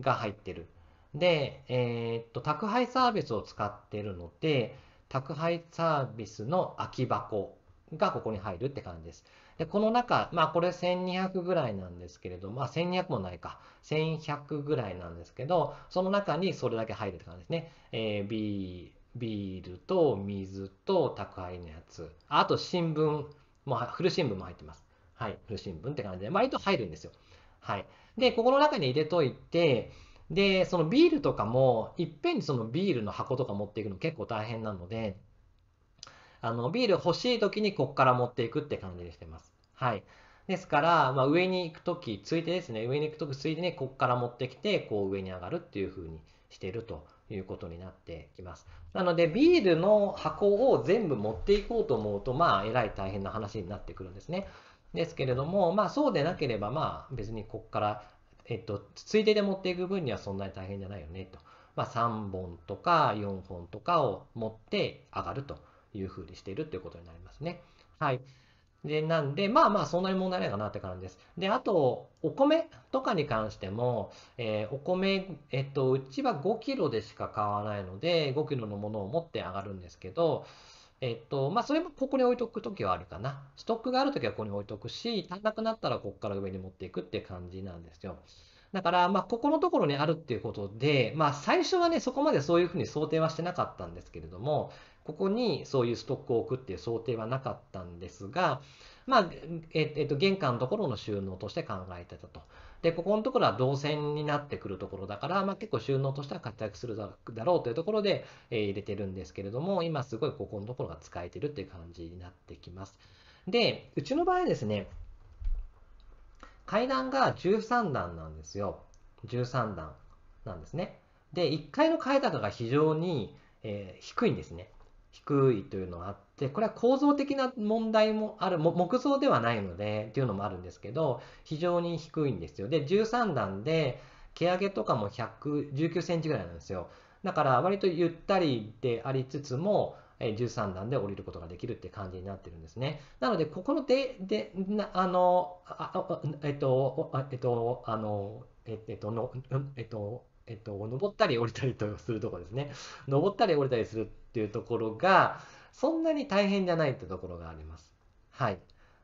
が入ってる。で、えっと、宅配サービスを使ってるので、宅配サービスの空き箱がここに入るって感じです。で、この中、まあこれ1200ぐらいなんですけれど、まあ1200もないか、1100ぐらいなんですけど、その中にそれだけ入るって感じですね。えー、ビールと水と宅配のやつ。あと新聞も、古新聞も入ってます。はい、古新聞って感じで、割と入るんですよ。はい。で、ここの中に入れといて、で、そのビールとかも、いっぺんにそのビールの箱とか持っていくの結構大変なので、あのビール欲しい時にここから持っていくって感じにしてます。はい。ですから、まあ、上に行くとき、ついでですね、上に行くとき、ついでね、ここから持ってきて、こう上に上がるっていう風にしてるということになってきます。なので、ビールの箱を全部持っていこうと思うと、まあ、えらい大変な話になってくるんですね。ですけれども、まあ、そうでなければ、まあ、別にここから、えっと、ついでで持っていく分にはそんなに大変じゃないよねと。まあ、3本とか4本とかを持って上がるという風にしているということになりますね。はい。で、なんで、まあまあ、そんなに問題ないかなって感じです。で、あと、お米とかに関しても、えー、お米、えっと、うちは5キロでしか買わないので、5キロのものを持って上がるんですけど、えっと、まあ、それもここに置いとくときはあるかな。ストックがあるときはここに置いとくし、足んなくなったらここから上に持っていくって感じなんですよ。だから、まあ、ここのところにあるっていうことで、まあ、最初はね、そこまでそういうふうに想定はしてなかったんですけれども、ここにそういうストックを置くっていう想定はなかったんですが、まあ、えっと、玄関のところの収納として考えてたと。で、ここのところは動線になってくるところだから、まあ、結構収納としては活躍するだろうというところで、え入れてるんですけれども、今すごいここのところが使えてるっていう感じになってきます。で、うちの場合ですね、階段が13段なんですよ。13段なんですね。で、1階の階高が非常に、えー、低いんですね。低いというのはあって、これは構造的な問題もある、木造ではないので、っていうのもあるんですけど、非常に低いんですよ。で、13段で、毛上げとかも119センチぐらいなんですよ。だから、割とゆったりでありつつも、13段で降りることができるって感じになってるんですね。なので、ここので、で、あの、あえっと、えっと、あの、えっと、のえっと、えっと、登ったり降りたりとするとこですね。登ったり降りたりするっていうところが、そんなに大変じゃないってところがあります。はい。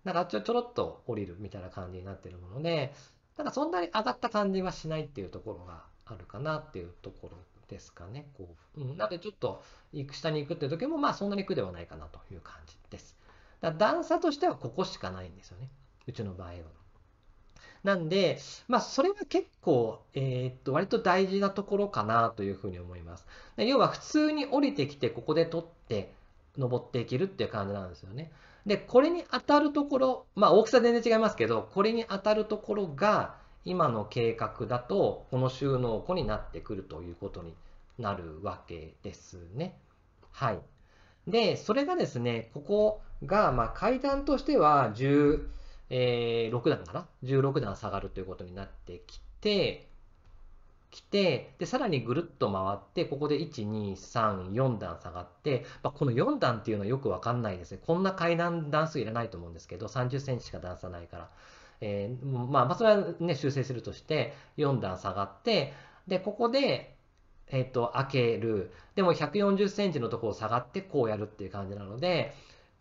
なんかちょちょろっと降りるみたいな感じになってるもので、なんかそんなに上がった感じはしないっていうところがあるかなっていうところですかね。こううん、なのでちょっと行く下に行くっていう時も、まあそんなに苦ではないかなという感じです。だ段差としてはここしかないんですよね。うちの場合は。なんで、まあ、それは結構、えー、っと、割と大事なところかなというふうに思います。要は、普通に降りてきて、ここで取って、登っていけるっていう感じなんですよね。で、これに当たるところ、まあ、大きさ全然違いますけど、これに当たるところが、今の計画だと、この収納庫になってくるということになるわけですね。はい。で、それがですね、ここが、まあ、階段としては10、えー、6段かな ?16 段下がるということになってきて、きて、で、さらにぐるっと回って、ここで1、2、3、4段下がって、まあ、この4段っていうのはよくわかんないですね。こんな階段段数いらないと思うんですけど、30センチしか段差ないから。えー、まあ、まあ、それはね、修正するとして、4段下がって、で、ここで、えっ、ー、と、開ける。でも140センチのところを下がって、こうやるっていう感じなので、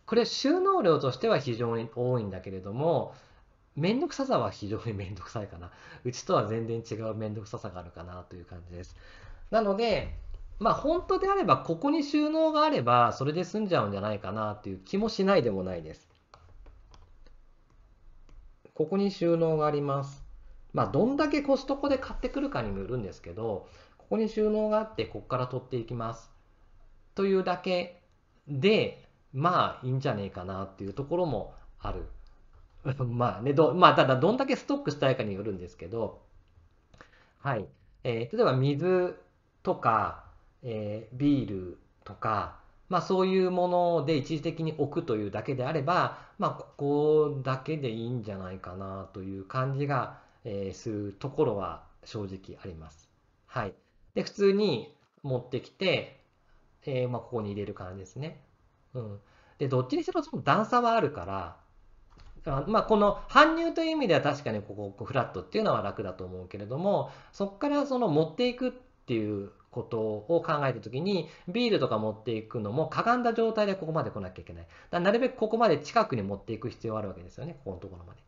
これ収納量としては非常に多いんだけれども、面倒くささは非常に面倒くさいかな。うちとは全然違う面倒くささがあるかなという感じです。なので、まあ本当であれば、ここに収納があれば、それで済んじゃうんじゃないかなという気もしないでもないです。ここに収納があります。まあ、どんだけコストコで買ってくるかにもよるんですけど、ここに収納があって、ここから取っていきます。というだけで、まあいいんじゃねえかなっていうところもある。まあね、ど、まあただどんだけストックしたいかによるんですけど、はい。えー、例えば水とか、えー、ビールとか、まあそういうもので一時的に置くというだけであれば、まあここだけでいいんじゃないかなという感じが、えー、するところは正直あります。はい。で、普通に持ってきて、えー、まあここに入れる感じですね。うん、でどっちにしろその段差はあるからあまあ、この搬入という意味では確かにここフラットっていうのは楽だと思うけれどもそこからその持っていくっていうことを考えた時にビールとか持っていくのもかがんだ状態でここまで来なきゃいけないだなるべくここまで近くに持っていく必要があるわけですよねここのところまで。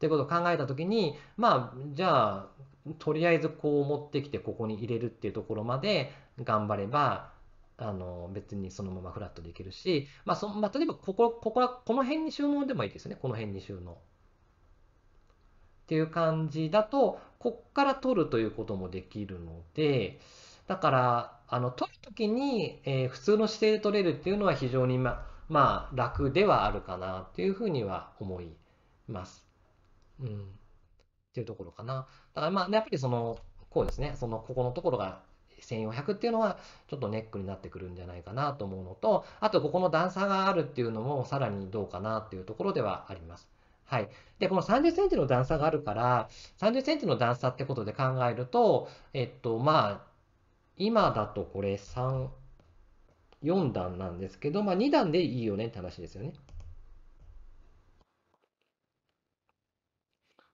ということを考えた時にまあじゃあとりあえずこう持ってきてここに入れるっていうところまで頑張ればあの別にそのままフラットでいけるし、まあそまあ、例えばここここはこの辺に収納でもいいですね、この辺に収納。っていう感じだと、こっから取るということもできるので、だから、あの取るときに、えー、普通の姿勢で取れるっていうのは非常に、ま、まあ楽ではあるかなっていうふうには思います。うん、っていうところかな。だからまあ、ね、やっぱりその、こうですね、そのここのところが1400っていうのはちょっとネックになってくるんじゃないかなと思うのと、あとここの段差があるっていうのもさらにどうかなっていうところではあります。はい。で、この30センチの段差があるから、30センチの段差ってことで考えると、えっと、まあ、今だとこれ3、4段なんですけど、まあ2段でいいよねって話ですよね。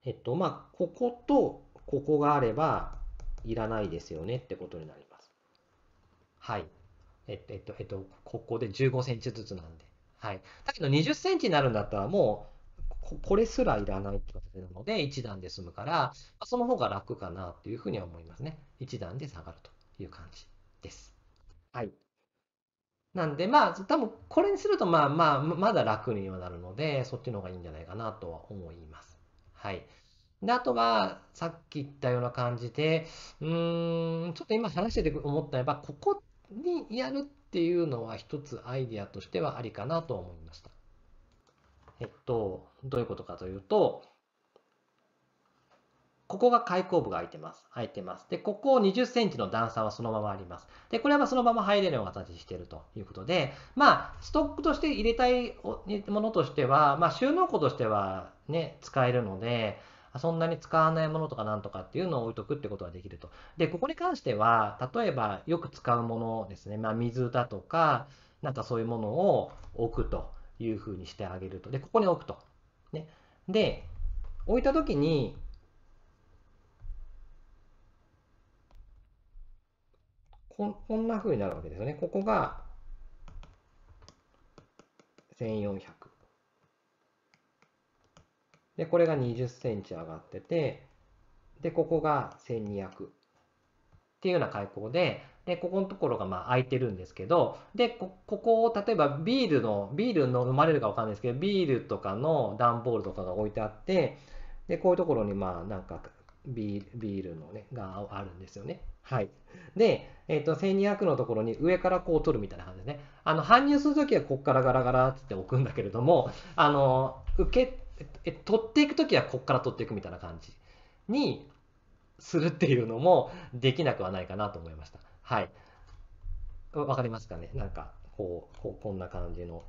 えっと、まあ、こことここがあれば、いらないですよねってことになります。はい。えっと、えっと、えっと、ここで15センチずつなんで。はい。だけど20センチになるんだったらもう、これすらいらないってことなので、1段で済むから、その方が楽かなっていうふうには思いますね。1段で下がるという感じです。はい。なんで、まあ、多分これにすると、まあまあ、まだ楽にはなるので、そっちの方がいいんじゃないかなとは思います。はい。で、あとは、さっき言ったような感じで、うーん、ちょっと今話してて思ったのは、ここにやるっていうのは一つアイディアとしてはありかなと思いました。えっと、どういうことかというと、ここが開口部が開いてます。開いてます。で、ここ20センチの段差はそのままあります。で、これはそのまま入れるような形しているということで、まあ、ストックとして入れたいものとしては、まあ、収納庫としてはね、使えるので、そんなに使わないものとかなんとかっていうのを置いとくってことができると。で、ここに関しては、例えばよく使うものですね、まあ、水だとか、なんかそういうものを置くというふうにしてあげると。で、ここに置くと。ね、で、置いたときに、ここんなふうになるわけですよね。ここが1400。で、これが20センチ上がってて、で、ここが1200っていうような開口で、で、ここのところがまあ空いてるんですけど、で、ここを例えばビールの、ビールの生まれるかわかんないですけど、ビールとかの段ボールとかが置いてあって、で、こういうところにまあなんかビールのね、があるんですよね。はい。で、えっ、ー、と、1200のところに上からこう取るみたいな感じですね。あの、搬入するときはここからガラガラって置くんだけれども、あの、受けえ取っていくときはこっから取っていくみたいな感じにするっていうのもできなくはないかなと思いました。はい。わかりますかねなんかこう、こんな感じの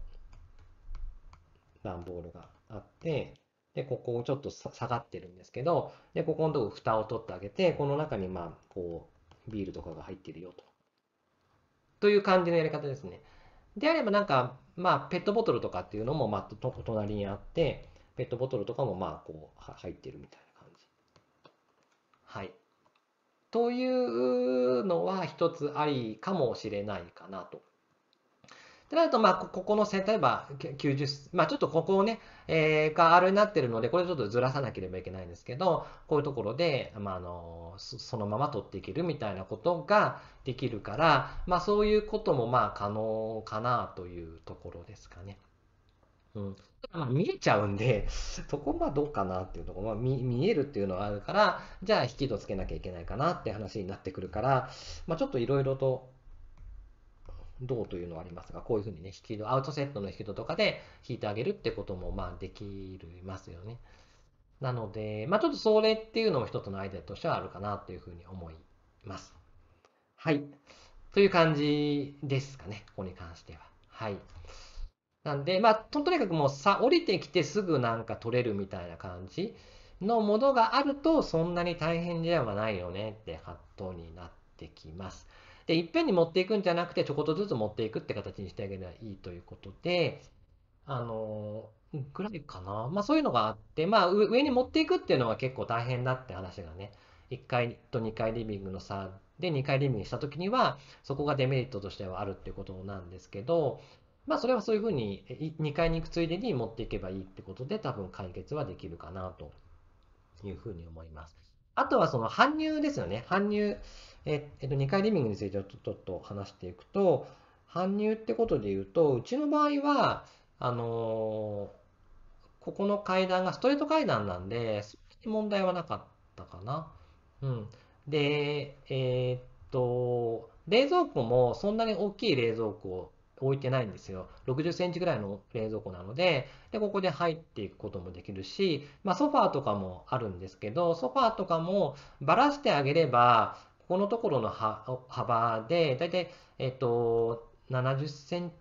段ボールがあって、で、ここをちょっと下がってるんですけど、で、ここのとこ蓋を取ってあげて、この中にまあ、こう、ビールとかが入ってるよと。という感じのやり方ですね。であればなんか、まあ、ペットボトルとかっていうのも、まあ、隣にあって、ペットボトルとかもまあこう入ってるみたいな感じ。はい。というのは一つありかもしれないかなと。でなると、まあ、ここの、例えば90、まあ、ちょっとここをね、えー、があになってるので、これちょっとずらさなければいけないんですけど、こういうところで、まあ、あの、そのまま取っていけるみたいなことができるから、まあ、そういうことも、まあ、可能かなというところですかね。うん。まあ、見えちゃうんで、そこはどうかなっていうところ、まあ見、見えるっていうのはあるから、じゃあ引き戸つけなきゃいけないかなって話になってくるから、まあ、ちょっといろいろと、どうというのはありますが、こういうふうにね、引き戸、アウトセットの引き戸とかで引いてあげるってことも、まあ、できますよね。なので、まあ、ちょっとそれっていうのも一つのアイデアとしてはあるかなというふうに思います。はい。という感じですかね、ここに関しては。はい。なんで、まあ、とにかくもうさ、降りてきてすぐなんか取れるみたいな感じのものがあると、そんなに大変ではないよねって発想になってきます。で、いっぺんに持っていくんじゃなくて、ちょこっとずつ持っていくって形にしてあげればいいということで、あのー、ぐらいかな。まあそういうのがあって、まあ上に持っていくっていうのは結構大変だって話がね、1階と2階リビングの差で2階リビングした時にはそこがデメリットとしてはあるっていうことなんですけどまあ、それはそういうふうに2階に行くついでに持っていけばいいってことで多分解決はできるかなというふうに思います。あとはその搬入ですよね。搬入、ええっと、2階リビングについてちょっと話していくと、搬入ってことで言うと、うちの場合は、あのー、ここの階段がストレート階段なんで、そん問題はなかったかな。うん。で、えー、っと、冷蔵庫もそんなに大きい冷蔵庫置いてないんですよ。60センチぐらいの冷蔵庫なので、で、ここで入っていくこともできるし、まあ、ソファーとかもあるんですけど、ソファーとかもばらしてあげれば、ここのところの幅で、だいたい、えっと、70センチ、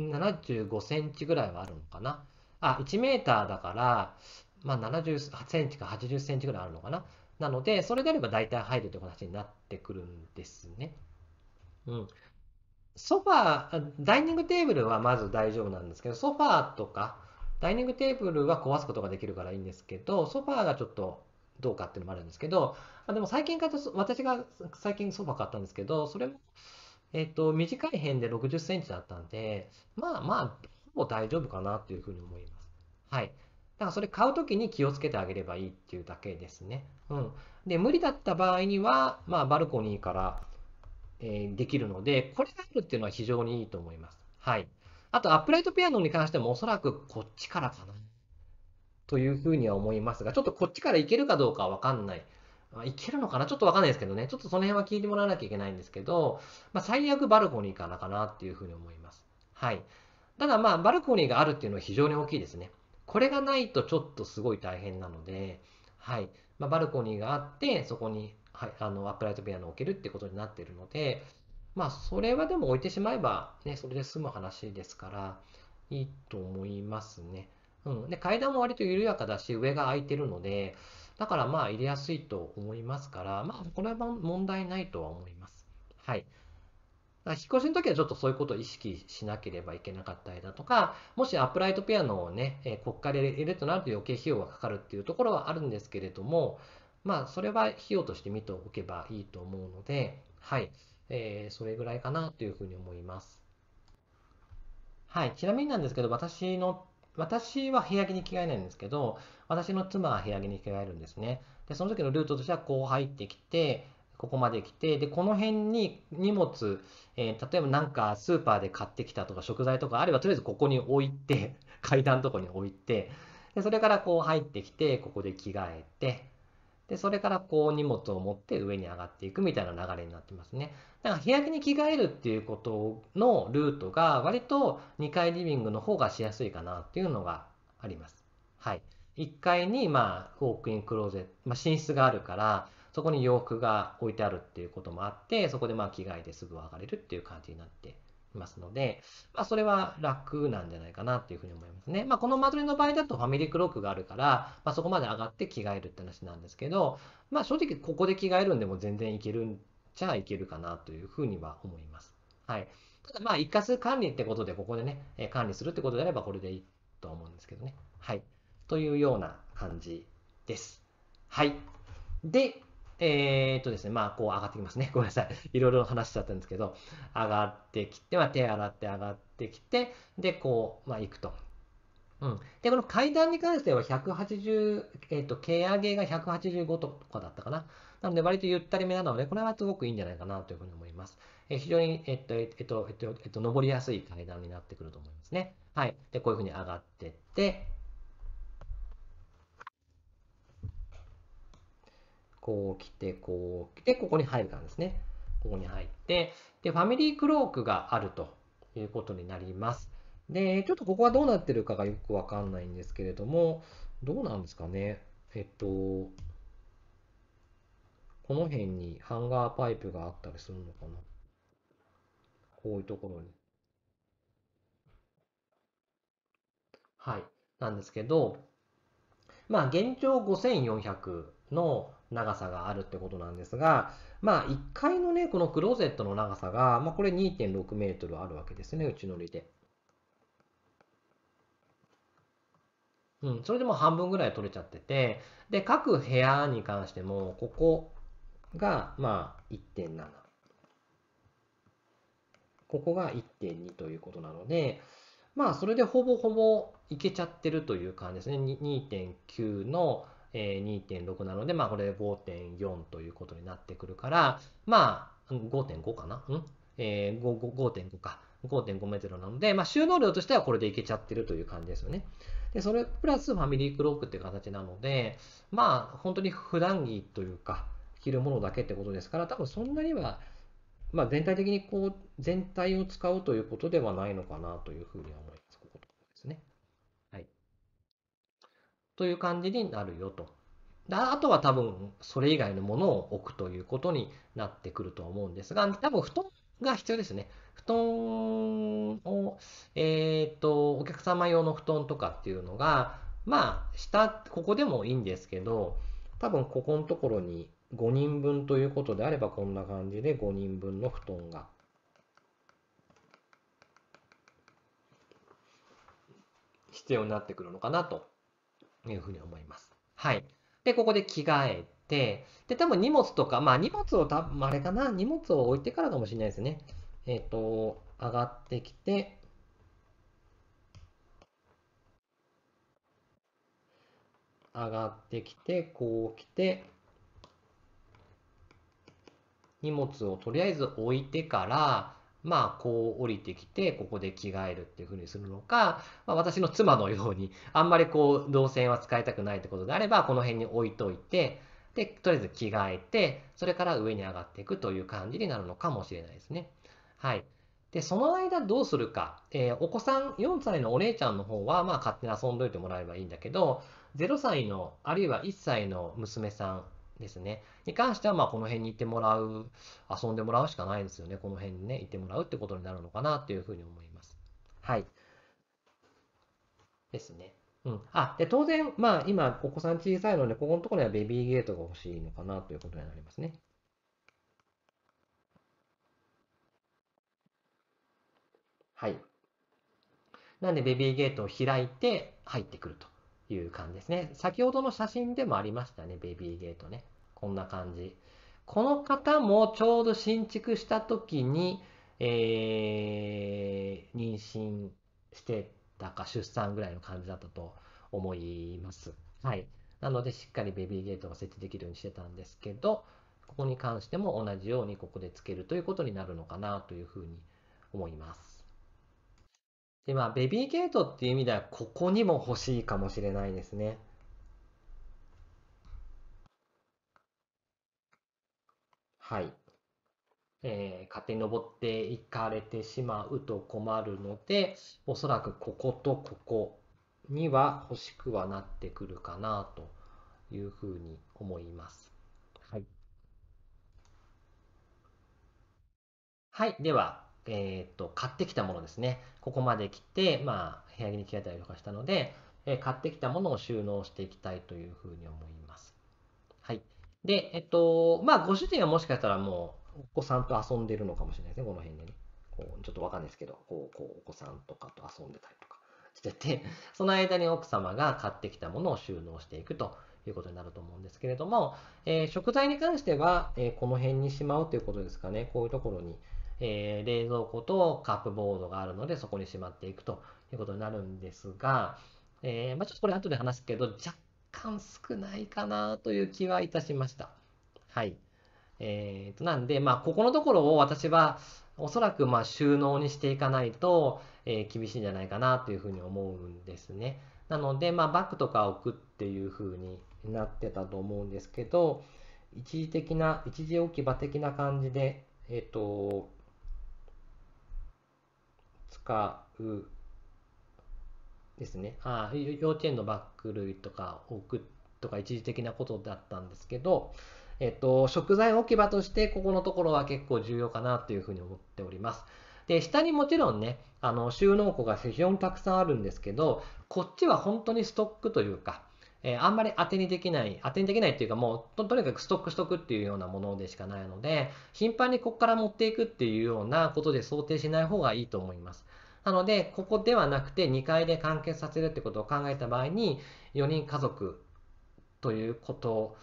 75センチぐらいはあるのかな。あ、1メーターだから、まあ、70センチか80センチぐらいあるのかな。なので、それであれば大体入るという形になってくるんですね。うん。ソファー、ダイニングテーブルはまず大丈夫なんですけど、ソファーとか、ダイニングテーブルは壊すことができるからいいんですけど、ソファーがちょっとどうかっていうのもあるんですけど、あでも最近買った、私が最近ソファー買ったんですけど、それも、えっ、ー、と、短い辺で60センチだったんで、まあまあ、ほぼ大丈夫かなっていうふうに思います。はい。だからそれ買うときに気をつけてあげればいいっていうだけですね。うん。で、無理だった場合には、まあ、バルコニーから、えできるので、これがあるっていうのは非常にいいと思います。はい。あと、アップライトピアノに関してもおそらくこっちからかな。というふうには思いますが、ちょっとこっちからいけるかどうかはわかんない。あ、いけるのかなちょっとわかんないですけどね。ちょっとその辺は聞いてもらわなきゃいけないんですけど、まあ、最悪バルコニーからかなっていうふうに思います。はい。ただまあ、バルコニーがあるっていうのは非常に大きいですね。これがないとちょっとすごい大変なので、はい。まあ、バルコニーがあって、そこにはい、あのアップライトピアノを置けるってことになってるので、まあ、それはでも置いてしまえば、ね、それで済む話ですから、いいと思いますね。うん、で階段も割と緩やかだし、上が空いてるので、だからまあ入れやすいと思いますから、まあ、これは問題ないとは思います。はい。引っ越しの時はちょっとそういうことを意識しなければいけなかったりだとか、もしアップライトピアノをね、国家で入れるとなると余計費用がかかるっていうところはあるんですけれども、まあ、それは費用として見ておけばいいと思うので、はい、えー、それぐらいかなというふうに思います。はい、ちなみになんですけど、私の、私は部屋着に着替えないんですけど、私の妻は部屋着に着替えるんですね。で、その時のルートとしては、こう入ってきて、ここまで来て、で、この辺に荷物、えー、例えばなんかスーパーで買ってきたとか食材とかあれば、とりあえずここに置いて、階段のとこに置いて、でそれからこう入ってきて、ここで着替えて、で、それからこう荷物を持って上に上がっていくみたいな流れになってますね。だから日焼けに着替えるっていうことのルートが割と2階リビングの方がしやすいかなっていうのがあります。はい。1階にまあウォークインクローゼット、まあ、寝室があるから、そこに洋服が置いてあるっていうこともあって、そこでまあ着替えですぐ上がれるっていう感じになってますので、まあ、それは楽なんじゃないかなというふうに思いますね。まあ、この間取りの場合だとファミリークロックがあるから、まあ、そこまで上がって着替えるって話なんですけど、まあ、正直ここで着替えるんでも全然いけるんちゃいけるかなというふうには思います。はい。ただまあ一括管理ってことで、ここでね、管理するってことであればこれでいいと思うんですけどね。はい。というような感じです。はい。で、えー、っとですね、まあ、こう上がってきますね。ごめんなさい。いろいろ話しちゃったんですけど、上がってきて、まあ、手洗って上がってきて、で、こう、まあ、行くと。うん、で、この階段に関しては180、えっ、ー、と、毛上げが185とかだったかな。なので、割とゆったりめなので、これはすごくいいんじゃないかなというふうに思います。えー、非常に、えっ、ー、と、えっ、ー、と、えっ、と、えっ、と、登りやすい階段になってくると思いますね。はい。で、こういうふうに上がってって、こう来て、こう来て、ここに入るからですね。ここに入って、で、ファミリークロークがあるということになります。で、ちょっとここはどうなってるかがよくわかんないんですけれども、どうなんですかね。えっと、この辺にハンガーパイプがあったりするのかな。こういうところに。はい。なんですけど、まあ、現状5400の長さがあるってことなんですが、まあ、1階のね、このクローゼットの長さが、まあ、これ2.6メートルあるわけですね、うちのりで。うん、それでも半分ぐらい取れちゃってて、で、各部屋に関しても、ここが、まあ、1.7。ここが1.2ということなので、まあ、それでほぼほぼいけちゃってるという感じですね。2.9のえ2.6なので、まあ、これ5.4ということになってくるから、まあ、5.5かな、うんえー、5.5か。5.5メートルなので、まあ、収納量としてはこれでいけちゃってるという感じですよね。で、それプラスファミリークロックっていう形なので、まあ、本当に普段着というか、着るものだけってことですから、多分そんなには、まあ、全体的にこう、全体を使うということではないのかなというふうに思います。という感じになるよと。であとは多分それ以外のものを置くということになってくると思うんですが、多分布団が必要ですね。布団を、えっ、ー、と、お客様用の布団とかっていうのが、まあ、下、ここでもいいんですけど、多分ここのところに5人分ということであれば、こんな感じで5人分の布団が。必要になってくるのかなというふうに思います。はい。で、ここで着替えて、で、多分荷物とか、まあ荷物をた、あれかな、荷物を置いてからかもしれないですね。えっ、ー、と、上がってきて、上がってきて、こう来て、荷物をとりあえず置いてから、まあ、こう降りてきて、ここで着替えるっていうふうにするのか、まあ、私の妻のように、あんまりこう、動線は使いたくないってことであれば、この辺に置いといて、で、とりあえず着替えて、それから上に上がっていくという感じになるのかもしれないですね。はい。で、その間どうするか。えー、お子さん、4歳のお姉ちゃんの方は、まあ、勝手に遊んどいてもらえばいいんだけど、0歳の、あるいは1歳の娘さんですね。に関しては、まあ、この辺に行ってもらう、遊んでもらうしかないですよね。この辺にね、行ってもらうってことになるのかなというふうに思います。はい。ですね。うん。あ、で、当然、まあ、今、お子さん小さいので、ここのところにはベビーゲートが欲しいのかなということになりますね。はい。なんで、ベビーゲートを開いて入ってくるという感じですね。先ほどの写真でもありましたね、ベビーゲートね。こんな感じ。この方もちょうど新築した時に、えー、妊娠してたか出産ぐらいの感じだったと思います。はい。なので、しっかりベビーゲートが設置できるようにしてたんですけど、ここに関しても同じようにここでつけるということになるのかなというふうに思います。で、まあ、ベビーゲートっていう意味では、ここにも欲しいかもしれないですね。はい。えー、勝手に登っていかれてしまうと困るので、おそらくこことここには欲しくはなってくるかなというふうに思います。はい。はい、では、えー、っと、買ってきたものですね。ここまで来て、まあ、部屋着に着替えたりとかしたので、えー、買ってきたものを収納していきたいというふうに思います。はい。で、えっと、まあ、ご主人はもしかしたらもう、お子さんと遊んでるのかもしれないですね、この辺でね。こうちょっとわかんないですけど、こう、こうお子さんとかと遊んでたりとかしてて、その間に奥様が買ってきたものを収納していくということになると思うんですけれども、えー、食材に関しては、えー、この辺にしまうということですかね、こういうところに。えー、冷蔵庫とカップボードがあるので、そこにしまっていくということになるんですが、えー、まあ、ちょっとこれ後で話すけど、若干少ないかなという気はいたしました。はい。えー、となんで、まあ、ここのところを私は、おそらくま収納にしていかないと、え厳しいんじゃないかなというふうに思うんですね。なので、まあ、バッグとか置くっていうふうになってたと思うんですけど、一時的な、一時置き場的な感じで、えっ、と、使うですね。あ幼稚園のバッグ類とか置くとか一時的なことだったんですけど、えっと、食材置き場としてここのところは結構重要かなというふうに思っております。で、下にもちろんね、あの収納庫が非常にたくさんあるんですけど、こっちは本当にストックというか、えー、あんまり当てにできない、当てにできないっていうか、もうとにかくストックしとくっていうようなものでしかないので、頻繁にここから持っていくっていうようなことで想定しない方がいいと思います。なので、ここではなくて2階で完結させるってことを考えた場合に、4人家族ということ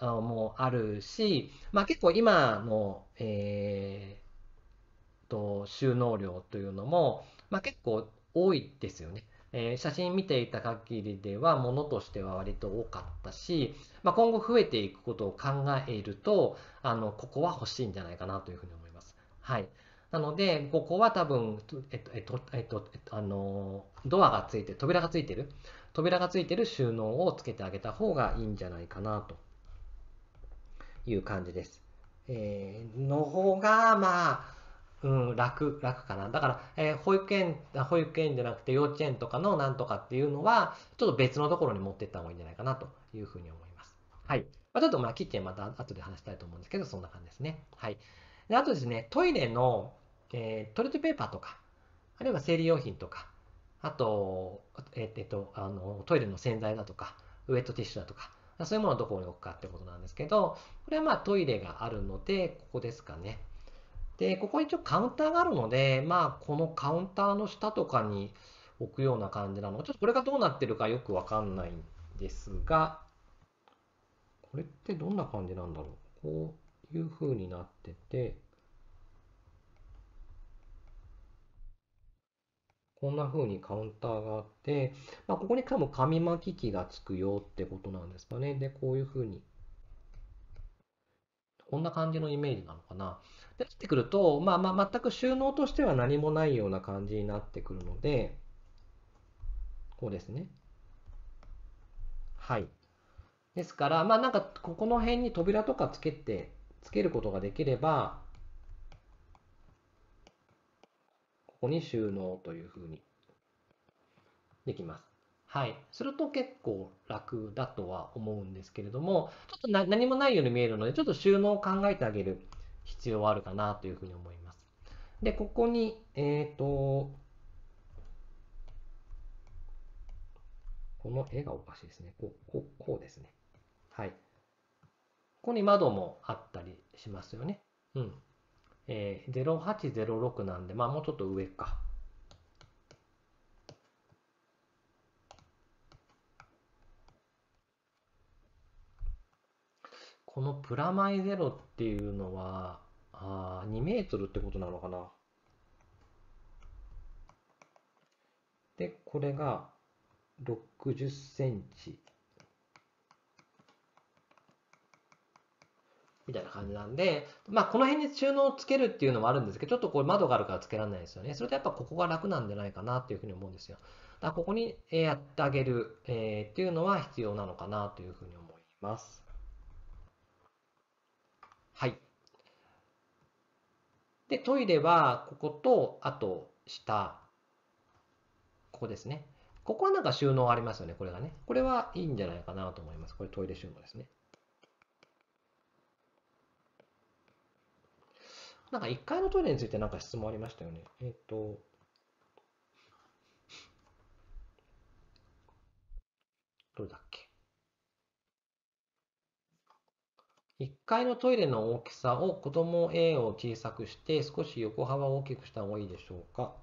もあるし、まあ、結構今の、えー、と収納量というのも、まあ、結構多いですよね。えー、写真見ていた限りでは、ものとしては割と多かったし、まあ、今後増えていくことを考えると、あのここは欲しいんじゃないかなというふうに思います。はい。なので、ここは多分、えっと、えっと、えっと、あの、ドアがついて、扉がついてる、扉がついてる収納をつけてあげた方がいいんじゃないかなという感じです。えー、の方が、まあ、うん、楽、楽かな。だから、えー、保育園、保育園じゃなくて幼稚園とかのなんとかっていうのは、ちょっと別のところに持っていった方がいいんじゃないかなというふうに思います。はい。まあ、ちょっとまあ、キッチンまた後で話したいと思うんですけど、そんな感じですね。はい。であとですね、トイレの、えー、トイレットペーパーとか、あるいは生理用品とか、あと、えー、っと、あのトイレの洗剤だとか、ウェットティッシュだとか、そういうものをどこに置くかってことなんですけど、これはまあトイレがあるので、ここですかね。で、ここ一応カウンターがあるので、まあこのカウンターの下とかに置くような感じなのちょっとこれがどうなってるかよくわかんないんですが、これってどんな感じなんだろうこういう風になってて、こんな風にカウンターがあって、まあ、ここに多分紙巻き機がつくよってことなんですかね。で、こういう風に。こんな感じのイメージなのかな。で、来てくると、まあまあ全く収納としては何もないような感じになってくるので、こうですね。はい。ですから、まあなんかここの辺に扉とかつけて、つけることができれば、ここに収納というふうにできます。はい。すると結構楽だとは思うんですけれども、ちょっと何もないように見えるので、ちょっと収納を考えてあげる必要はあるかなというふうに思います。で、ここに、えっ、ー、と、この絵がおかしいですね。こう、こうこうですね。はい。ここに窓もあったりしますよね。うん。えー、0806なんで、まあもうちょっと上か。このプラマイゼロっていうのは、あ2メートルってことなのかな。で、これが60センチ。みたいな感じなんで、まあ、この辺に収納をつけるっていうのもあるんですけど、ちょっとこれ窓があるからつけられないですよね。それとやっぱここが楽なんじゃないかなっていうふうに思うんですよ。だからここにやってあげる、えー、っていうのは必要なのかなというふうに思います。はい。で、トイレはここと、あと下、ここですね。ここはなんか収納ありますよね、これがね。これはいいんじゃないかなと思います。これトイレ収納ですね。なんか1階のトイレについてなんか質問ありましたよね。えっ、と、どれだっけ。1階のトイレの大きさを子供 A を小さくして少し横幅を大きくした方がいいでしょうか。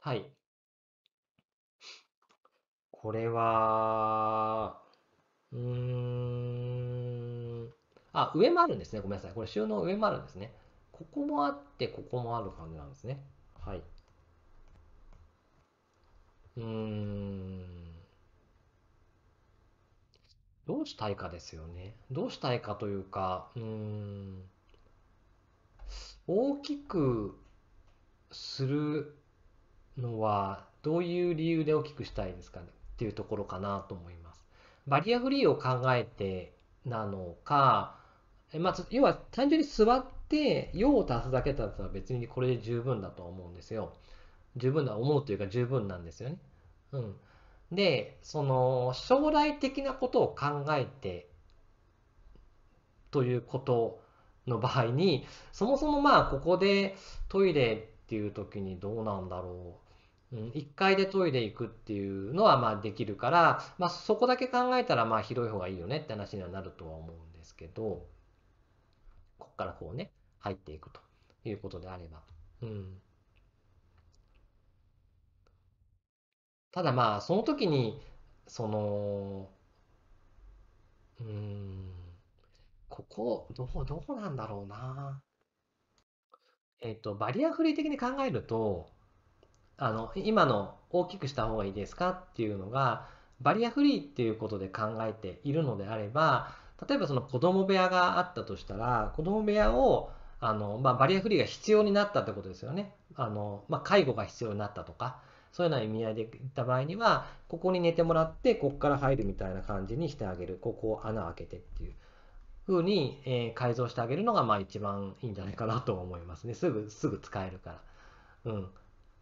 はい。これは、うーん。あ、上もあるんですね。ごめんなさい。これ収納上もあるんですね。ここもあって、ここもある感じなんですね。はい。うーん。どうしたいかですよね。どうしたいかというか、うーん。大きくするのは、どういう理由で大きくしたいですかねっていうところかなと思います。バリアフリーを考えてなのか、えまあ、要は単純に座って用を足すだけだったら別にこれで十分だと思うんですよ。十分だ思うというか十分なんですよね。うん、でその将来的なことを考えてということの場合にそもそもまあここでトイレっていう時にどうなんだろう、うん、1階でトイレ行くっていうのはまあできるから、まあ、そこだけ考えたらまあ広い方がいいよねって話にはなるとは思うんですけど。からこうね、入っていくということであれば。うん。ただまあ、その時に、その、うん、ここ、どう、どうなんだろうな。えっと、バリアフリー的に考えると、あの、今の大きくした方がいいですかっていうのが、バリアフリーっていうことで考えているのであれば、例えばその子供部屋があったとしたら子供部屋をあの、まあ、バリアフリーが必要になったってことですよねあの、まあ、介護が必要になったとかそういうような意味合いで行った場合にはここに寝てもらってここから入るみたいな感じにしてあげるここを穴開けてっていう風に、えー、改造してあげるのがまあ一番いいんじゃないかなと思いますねすぐすぐ使えるから。うん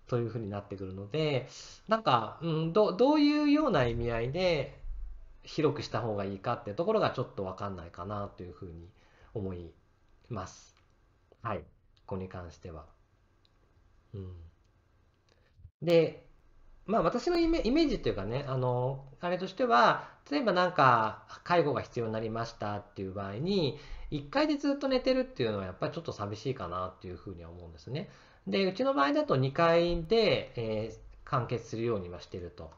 というふうになってくるので、なんか、うん、どどういうような意味合いで、広くした方がいいかってところがちょっと分かんないかなというふうに思います。はい。ここに関しては。うん。で、まあ私のイメージっていうかね、あの、あれとしては、例えばなんか、介護が必要になりましたっていう場合に、1階でずっと寝てるっていうのはやっぱりちょっと寂しいかなっていうふうには思うんですね。で、うちの場合だと2階で、えー、完結するようにはしてると。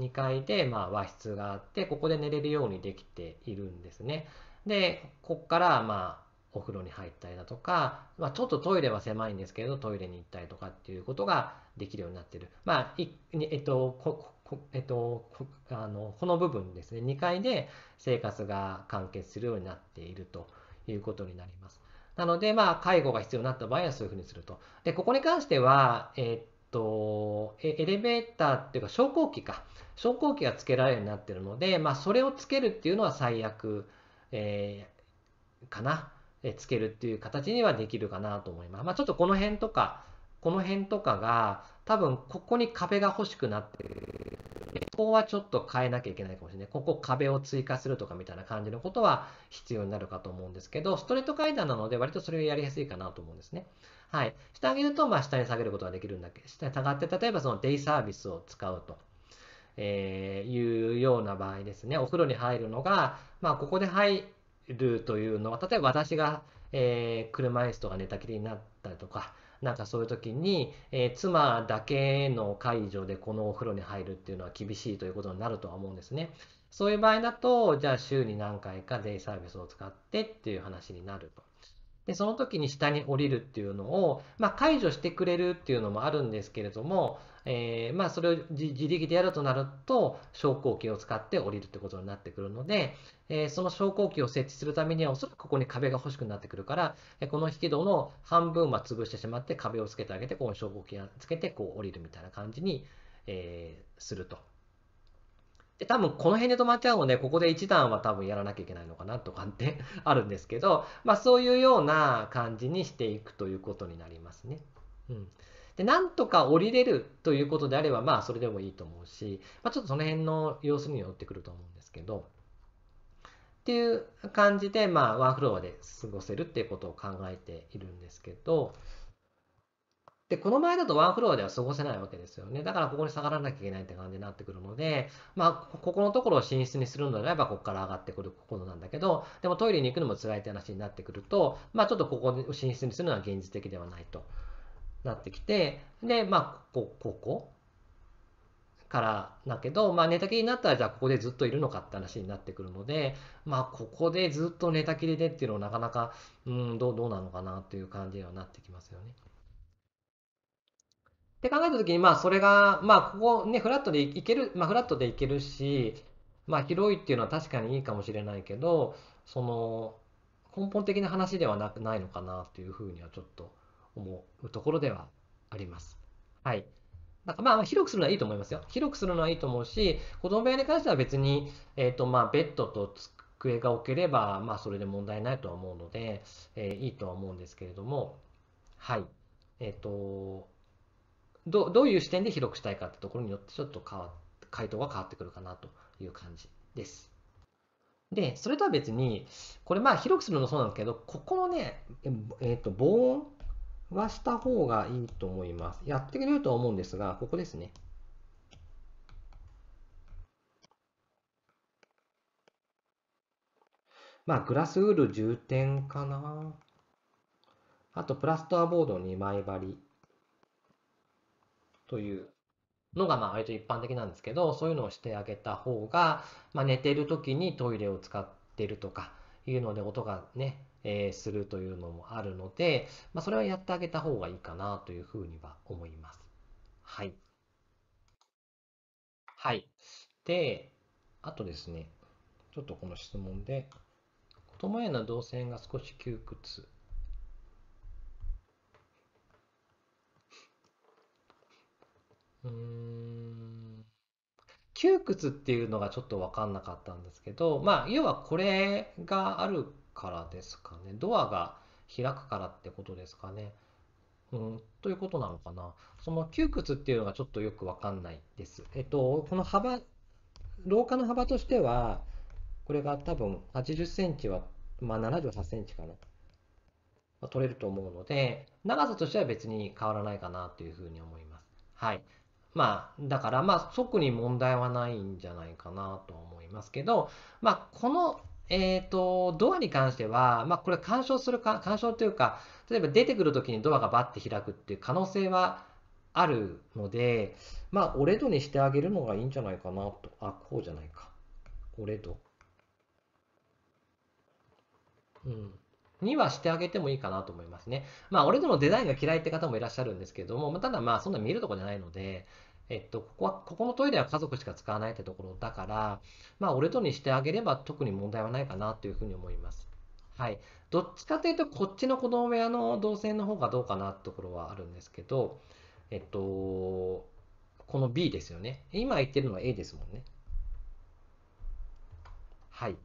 2階でまあ和室があってここで寝れるようにできているんですね。でここからまあお風呂に入ったりだとか、まあ、ちょっとトイレは狭いんですけどトイレに行ったりとかっていうことができるようになってる。まあ、いえっとここえっと、こあのこの部分ですね2階で生活が完結するようになっているということになります。なので、まあ、介護が必要になった場合はそういうふうにすると。で、ここに関しては、えっと、エレベーターっていうか、昇降機か。昇降機がつけられるようになってるので、まあ、それをつけるっていうのは最悪、えー、かな。えつけるっていう形にはできるかなと思います。まあ、ちょっとこの辺とか、この辺とかが、多分ここに壁が欲しくなってる。ここはちょっと変えなきゃいけないかもしれない。ここ壁を追加するとかみたいな感じのことは必要になるかと思うんですけど、ストレート階段なので割とそれをやりやすいかなと思うんですね。はい。してあげると、まあ、下に下げることができるんだけど、下に下がって、例えばそのデイサービスを使うと。えー、いうような場合ですね。お風呂に入るのが、まあ、ここで入るというのは、例えば私が、えー、車椅子とか寝たきりになったりとか、なんかそういう時に、えー、妻だけの介助でこのお風呂に入るっていうのは厳しいということになるとは思うんですね。そういう場合だと、じゃあ週に何回かデイサービスを使ってっていう話になると。でその時に下に降りるっていうのを、まあ、解除してくれるっていうのもあるんですけれども、えー、まあ、それを自力でやるとなると昇降機を使って降りるってことになってくるので、えー、その昇降機を設置するためにはおそらくここに壁が欲しくなってくるからこの引き戸の半分は潰してしまって壁をつけてあげてこの昇降機をつけてこう降りるみたいな感じに、えー、すると。で、多分この辺で止まっちゃうので、ここで1段は多分やらなきゃいけないのかなとかって あるんですけど、まあそういうような感じにしていくということになりますね。うん。で、なんとか降りれるということであれば、まあそれでもいいと思うし、まあちょっとその辺の様子によってくると思うんですけど、っていう感じで、まあワンフロアで過ごせるっていうことを考えているんですけど、で、この前だとワンフロアでは過ごせないわけですよね。だからここに下がらなきゃいけないって感じになってくるので、まあ、ここのところを寝室にするのであれば、ここから上がってくることなんだけど、でもトイレに行くのも辛いって話になってくると、まあ、ちょっとここを寝室にするのは現実的ではないとなってきて、で、まあ、ここ、ここからだけど、まあ、寝たきりになったらじゃあここでずっといるのかって話になってくるので、まあ、ここでずっと寝たきりでっていうのはなかなか、うん、どうどうなのかなという感じにはなってきますよね。って考えた時に、まあ、それが、まあ、ここね、フラットでいける、まあ、フラットでいけるし、まあ、広いっていうのは確かにいいかもしれないけど、その、根本的な話ではなくないのかなというふうにはちょっと思うところではあります。はい。なんかまあ、広くするのはいいと思いますよ。広くするのはいいと思うし、子供部屋に関しては別に、えっ、ー、と、まあ、ベッドと机が置ければ、まあ、それで問題ないとは思うので、えー、いいとは思うんですけれども、はい。えっ、ー、と、どどういう視点で広くしたいかってところによってちょっと変わ回答が変わってくるかなという感じです。で、それとは別に、これまあ広くするのそうなんですけど、ここのね、えっ、ー、と、防音はした方がいいと思います。やってくれるとは思うんですが、ここですね。まあ、グラスウール充填点かな。あと、プラストアボード2枚張り。というのがまあ割と一般的なんですけどそういうのをしてあげた方が、まあ、寝てる時にトイレを使ってるとかいうので音がね、えー、するというのもあるので、まあ、それはやってあげた方がいいかなというふうには思います。はい。はい。で、あとですね、ちょっとこの質問で、言葉への動線が少し窮屈うーん。窮屈っていうのがちょっと分かんなかったんですけど、まあ、要はこれがあるからですかね。ドアが開くからってことですかね。うん、ということなのかな。その窮屈っていうのがちょっとよく分かんないです。えっと、この幅、廊下の幅としては、これが多分80センチは、まあ、78センチかな。取れると思うので、長さとしては別に変わらないかなというふうに思います。はい。まあ、だからまあ、即に問題はないんじゃないかなと思いますけど、まあ、この、えっ、ー、と、ドアに関しては、まあ、これ干渉するか、干渉というか、例えば出てくるときにドアがバッて開くっていう可能性はあるので、まあ、折れ戸にしてあげるのがいいんじゃないかなと。あ、こうじゃないか。折れ戸。うん。にはしてあげてもいいかなと思いますね。まあ、俺でのデザインが嫌いって方もいらっしゃるんですけども、ただまあ、そんな見えるとこじゃないので、えっと、ここは、ここのトイレは家族しか使わないってところだから、まあ、俺とにしてあげれば特に問題はないかなというふうに思います。はい。どっちかというと、こっちの子供部屋の動線の方がどうかなってところはあるんですけど、えっと、この B ですよね。今言ってるのは A ですもんね。はい。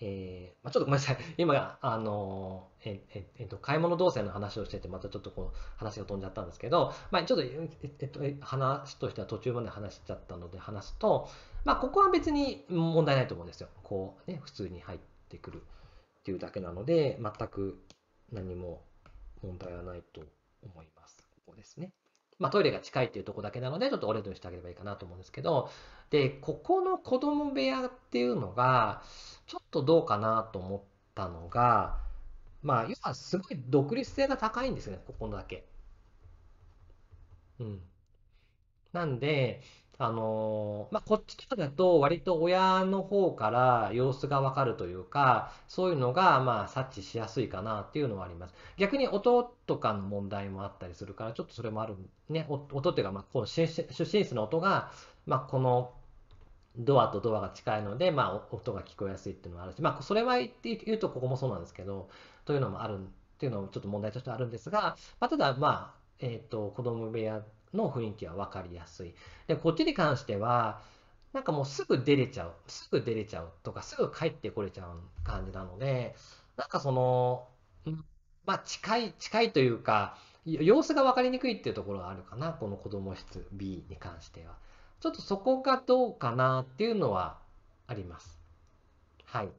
えーまあ、ちょっとごめんなさい、今、あのえええっと、買い物動線の話をしてて、またちょっとこう話が飛んじゃったんですけど、まあ、ちょっと、えっと、話としては途中まで話しちゃったので話すと、まあ、ここは別に問題ないと思うんですよ。こうね、普通に入ってくるっていうだけなので、全く何も問題はないと思います。ここですね。まあ、トイレが近いっていうとこだけなので、ちょっとオンジにしてあげればいいかなと思うんですけど、で、ここの子供部屋っていうのが、ちょっとどうかなと思ったのが、まあ、要はすごい独立性が高いんですよね、ここのだけ。うん。なんで、あのー、まあ、こっちとかだと割と親の方から様子がわかるというか、そういうのがまあ察知しやすいかなっていうのはあります。逆に音とかの問題もあったりするから、ちょっとそれもある、ね、音っていうか、まあ、この出身室の音が、まあ、このドアとドアが近いので、まあ、音が聞こえやすいっていうのもあるし、まあ、それは言って言うとここもそうなんですけど、というのもあるっていうのもちょっと問題としてあるんですが、まあ、ただ、まあ、えっ、ー、と、子供部屋の雰囲気は分かりやすい。で、こっちに関しては、なんかもうすぐ出れちゃう、すぐ出れちゃうとか、すぐ帰ってこれちゃう感じなので、なんかその、まあ、近い、近いというか、様子が分かりにくいっていうところがあるかな、この子供室 B に関しては。ちょっとそこがどうかなっていうのはあります。はい。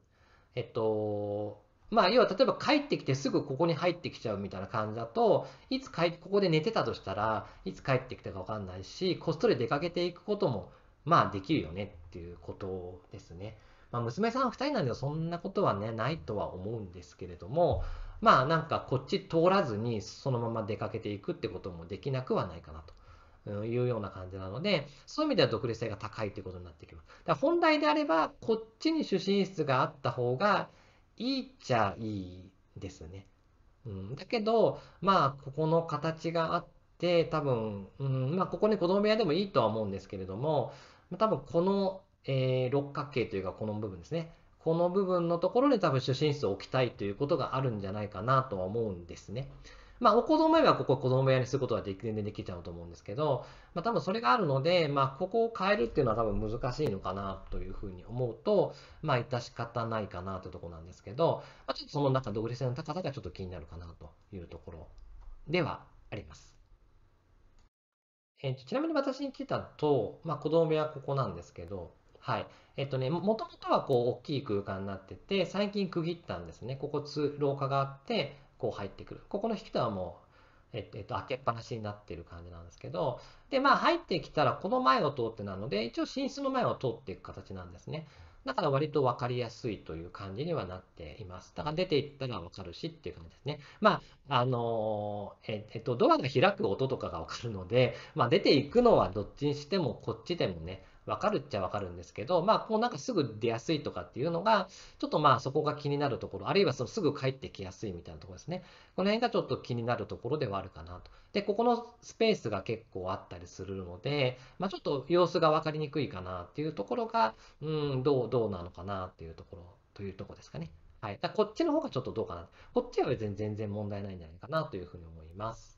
えっと、まあ、要は例えば帰ってきてすぐここに入ってきちゃうみたいな感じだと、いつ帰ここで寝てたとしたらいつ帰ってきたか分かんないし、こっそり出かけていくことも、まあ、できるよねっていうことですね。まあ、娘さんは2人なんでそんなことはね、ないとは思うんですけれども、まあなんかこっち通らずにそのまま出かけていくってこともできなくはないかなと。いうような感じなので、そういう意味では独立性が高いということになってきます。だ本来であれば、こっちに主寝室があった方がいいっちゃいいですね。うん、だけど、まあ、ここの形があって、多分、うんまあ、ここに子供部屋でもいいとは思うんですけれども、多分この、えー、六角形というか、この部分ですね。この部分のところで多分主寝室を置きたいということがあるんじゃないかなとは思うんですね。まあ、お子供とここ子供部屋にすることはできるんできちゃうと思うんですけど、まあ、多分それがあるので、まあ、ここを変えるっていうのは多分難しいのかなというふうに思うと、まあ、致し方ないかなというところなんですけど、まあ、ちょっとその中独立性の高さがちょっと気になるかなというところではあります。えー、とちなみに私に聞いたと、まあ、子供部屋はここなんですけど、はい。えっとね、もともとはこう大きい空間になってて、最近区切ったんですね。ここ廊下があって、こう入ってくる。ここの引き戸はもう、えっと、えっと、開けっぱなしになってる感じなんですけど、で、まあ入ってきたらこの前を通ってなので、一応寝室の前を通っていく形なんですね。だから割と分かりやすいという感じにはなっています。だから出ていったら分かるしっていう感じですね。まあ、あのえ、っと、ドアが開く音とかが分かるので、まあ、出ていくのはどっちにしてもこっちでもね、わかるっちゃわかるんですけど、まあ、こうなんかすぐ出やすいとかっていうのが、ちょっとまあそこが気になるところ、あるいはそのすぐ帰ってきやすいみたいなところですね。この辺がちょっと気になるところではあるかなと。で、ここのスペースが結構あったりするので、まあ、ちょっと様子が分かりにくいかなっていうところが、うん、どう、どうなのかなっていうところ、というところですかね。はい。だこっちの方がちょっとどうかな。こっちは全然問題ないんじゃないかなというふうに思います。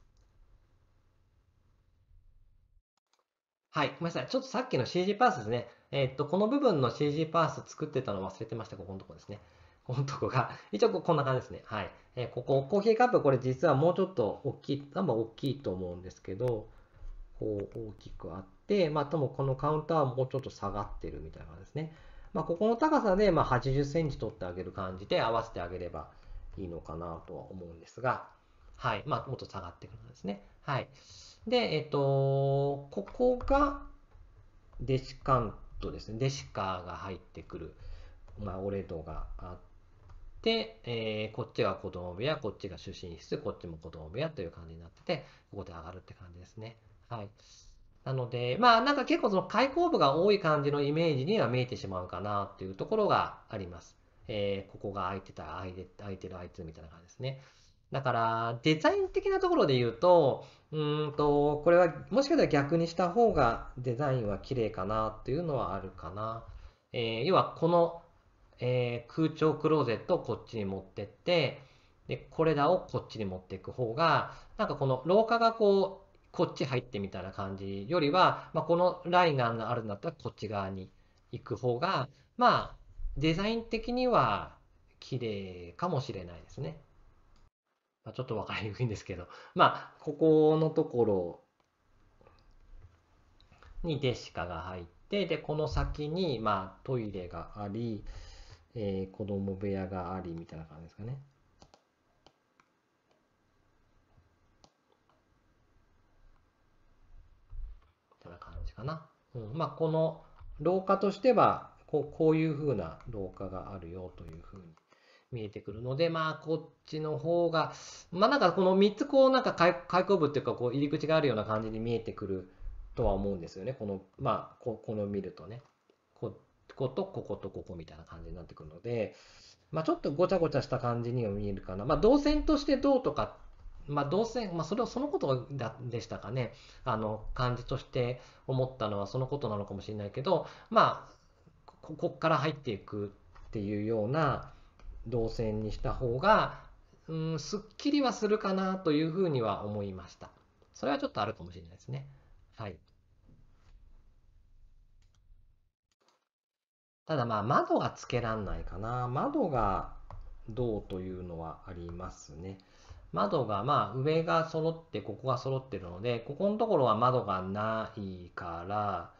はい、ごめんなさい。ちょっとさっきの CG パースですね。えー、っと、この部分の CG パース作ってたの忘れてました。ここのとこですね。ここのとこが。一応こんな感じですね。はい。えー、ここ、コーヒーカップ、これ実はもうちょっと大きい、多分大きいと思うんですけど、こう大きくあって、まあ、ともこのカウンターはもうちょっと下がってるみたいな感じですね。まあ、ここの高さで、ま80センチ取ってあげる感じで合わせてあげればいいのかなとは思うんですが、はい。まあ、もっと下がってくるんですね。はい。で、えっと、ここがデシカントですね。デシカーが入ってくる、まあ、オレドがあって、えー、こっちが子供部屋、こっちが主寝室、こっちも子供部屋という感じになってて、ここで上がるって感じですね。はい。なので、まあなんか結構その開口部が多い感じのイメージには見えてしまうかなっていうところがあります。えー、ここが空いてたら空いてる空いてるみたいな感じですね。だからデザイン的なところで言うと、うんと、これはもしかしたら逆にした方がデザインは綺麗かなっていうのはあるかな。えー、要はこの、えー、空調クローゼットをこっちに持ってって、で、これらをこっちに持っていく方が、なんかこの廊下がこう、こっち入ってみたいな感じよりは、まあ、このラインがあるんだったらこっち側に行く方が、まあ、デザイン的には綺麗かもしれないですね。まあ、ちょっと分かりにくいんですけど、まあ、ここのところにデシカが入って、で、この先に、まあ、トイレがあり、えー、子供部屋があり、みたいな感じですかね。みたいな感じかな。うん、まあ、この廊下としてはこう、こういうふうな廊下があるよというふうに見えてくるので、まあ、こっちの方が、まあ、なんかこの3つ、こう、なんか開口部っていうか、こう、入り口があるような感じに見えてくるとは思うんですよね。この、まあ、ここの見るとね。ここと、こことここみたいな感じになってくるので、まあ、ちょっとごちゃごちゃした感じには見えるかな。まあ、動線としてどうとか、まあ、動線、まあ、それをそのことでしたかね。あの、感じとして思ったのはそのことなのかもしれないけど、まあ、ここから入っていくっていうような、動線にした方が、うん、すっきりはするかなというふうには思いました。それはちょっとあるかもしれないですね。はい。ただまあ窓がつけらんないかな。窓がどうというのはありますね。窓がまあ上が揃ってここが揃ってるのでここのところは窓がないから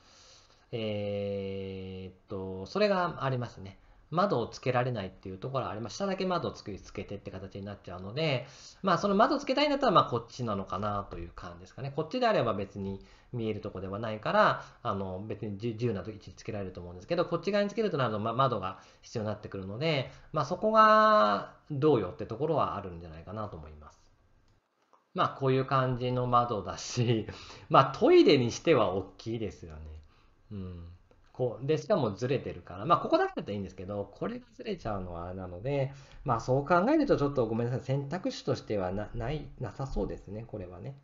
えー、っとそれがありますね。窓をつけられないっていうところはあります。下だけ窓をつけつけてって形になっちゃうので、まあその窓をつけたいんだったら、まあこっちなのかなという感じですかね。こっちであれば別に見えるとこではないから、あの別に自由な位置につけられると思うんですけど、こっち側につけるとなると、ま窓が必要になってくるので、まあそこがどうよってところはあるんじゃないかなと思います。まあこういう感じの窓だし、まあトイレにしては大きいですよね。うん。こう、で、しかもずれてるから、まあ、ここだけだったらいいんですけど、これがずれちゃうのはあなので、まあ、そう考えると、ちょっとごめんなさい、選択肢としてはなない、なさそうですね、これはね。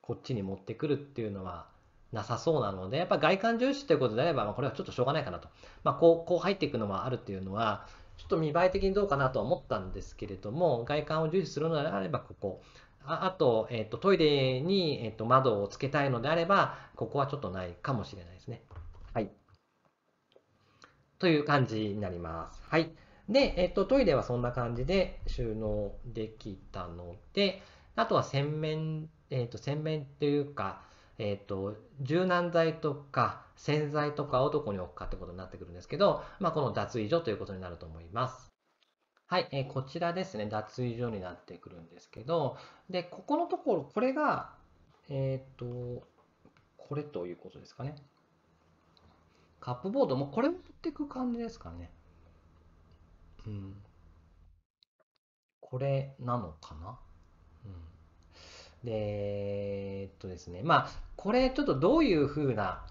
こっちに持ってくるっていうのはなさそうなので、やっぱ外観重視ということであれば、まあ、これはちょっとしょうがないかなと。まあ、こう、こう入っていくのもあるっていうのは、ちょっと見栄え的にどうかなと思ったんですけれども、外観を重視するのであれば、ここ。ああと、えっ、ー、と、トイレに、えっ、ー、と、窓をつけたいのであれば、ここはちょっとないかもしれないですね。という感じになります。はい。で、えっと、トイレはそんな感じで収納できたので、あとは洗面、えっと、洗面というか、えっと、柔軟剤とか洗剤とかをどこに置くかってことになってくるんですけど、まあ、この脱衣所ということになると思います。はい、えー、こちらですね、脱衣所になってくるんですけど、で、ここのところ、これが、えっ、ー、と、これということですかね。カップボードもこれ持っていく感じですかね。うん。これなのかなうん。で、えっとですね。まあ、これちょっとどういうふうな、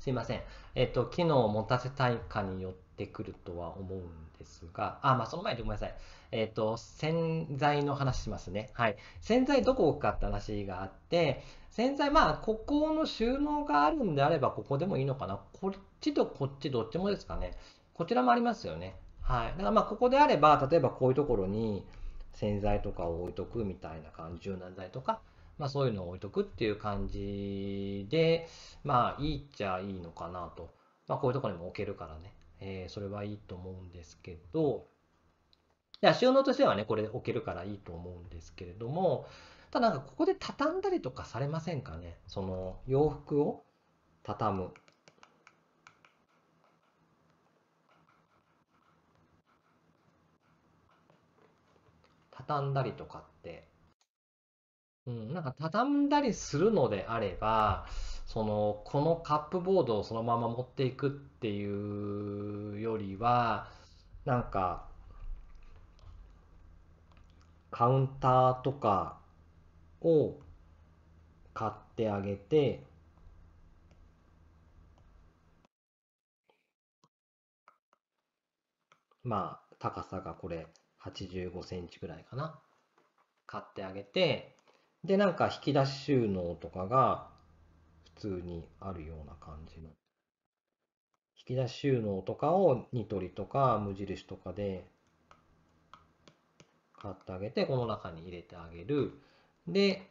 すいません。えっと、機能を持たせたいかによってくるとは思うんですが、あ、まあ、その前にごめんなさい。えっと、洗剤の話しますね。はい。洗剤どこ置くかって話があって、洗剤、まあ、ここの収納があるんであれば、ここでもいいのかな。こっちとこっち、どっちもですかね。こちらもありますよね。はい。だから、まあ、ここであれば、例えばこういうところに洗剤とかを置いとくみたいな感じ、柔軟剤とか、まあ、そういうのを置いとくっていう感じで、まあ、いいっちゃいいのかなと。まあ、こういうところにも置けるからね。えー、それはいいと思うんですけど、いや収納としてはね、これ置けるからいいと思うんですけれども、ただ、なんかここで畳んだりとかされませんかねその洋服を畳む。畳んだりとかって。うん、なんか畳んだりするのであれば、その、このカップボードをそのまま持っていくっていうよりは、なんか、カウンターとかを買ってあげてまあ高さがこれ85センチぐらいかな買ってあげてでなんか引き出し収納とかが普通にあるような感じの引き出し収納とかをニトリとか無印とかで買ってあげてこの中に入れてあげるで、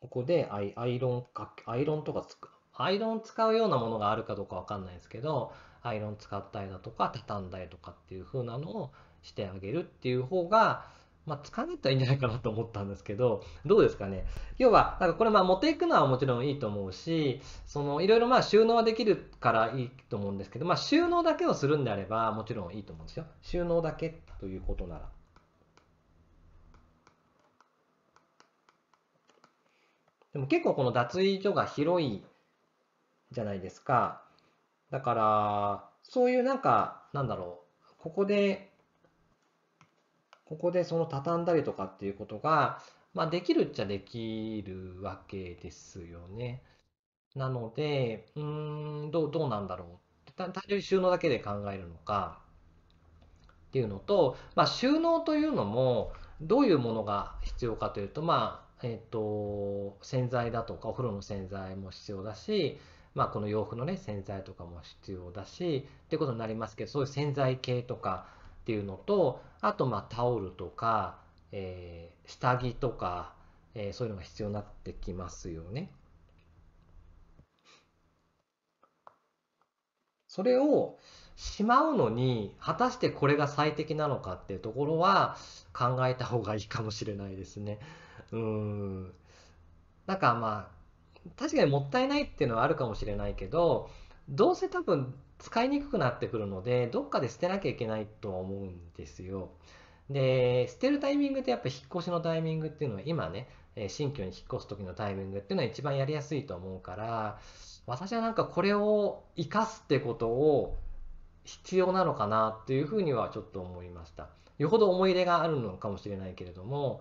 ここでアイアイロンか、アイロンとかつく、アイロン使うようなものがあるかどうかわかんないですけど、アイロン使ったりだとか、畳んだりとかっていう風なのをしてあげるっていう方が、まあ、使わなたらいいんじゃないかなと思ったんですけど、どうですかね。要は、なんかこれ、まあ、持っていくのはもちろんいいと思うし、その、いろいろまあ、収納はできるからいいと思うんですけど、まあ、収納だけをするんであれば、もちろんいいと思うんですよ。収納だけということなら。でも結構この脱衣所が広いじゃないですか。だから、そういうなんか、なんだろう、ここで、ここでその畳んだりとかっていうことが、まあできるっちゃできるわけですよね。なので、うーん、どう、どうなんだろう。単純に収納だけで考えるのかっていうのと、まあ収納というのも、どういうものが必要かというと、まあ、えっと、洗剤だとかお風呂の洗剤も必要だし、まあ、この洋服の、ね、洗剤とかも必要だしってことになりますけどそういう洗剤系とかっていうのとあとまあタオルとか、えー、下着とか、えー、そういうのが必要になってきますよね。それをしまうのに果たしてこれが最適なのかっていうところは考えた方がいいかもしれないですね。うん。なんかまあ、確かにもったいないっていうのはあるかもしれないけど、どうせ多分使いにくくなってくるので、どっかで捨てなきゃいけないとは思うんですよ。で、捨てるタイミングってやっぱ引っ越しのタイミングっていうのは今ね、新居に引っ越す時のタイミングっていうのは一番やりやすいと思うから、私はなんかこれを生かすってことを必要なのかなっていうふうにはちょっと思いました。よほど思い入れがあるのかもしれないけれども、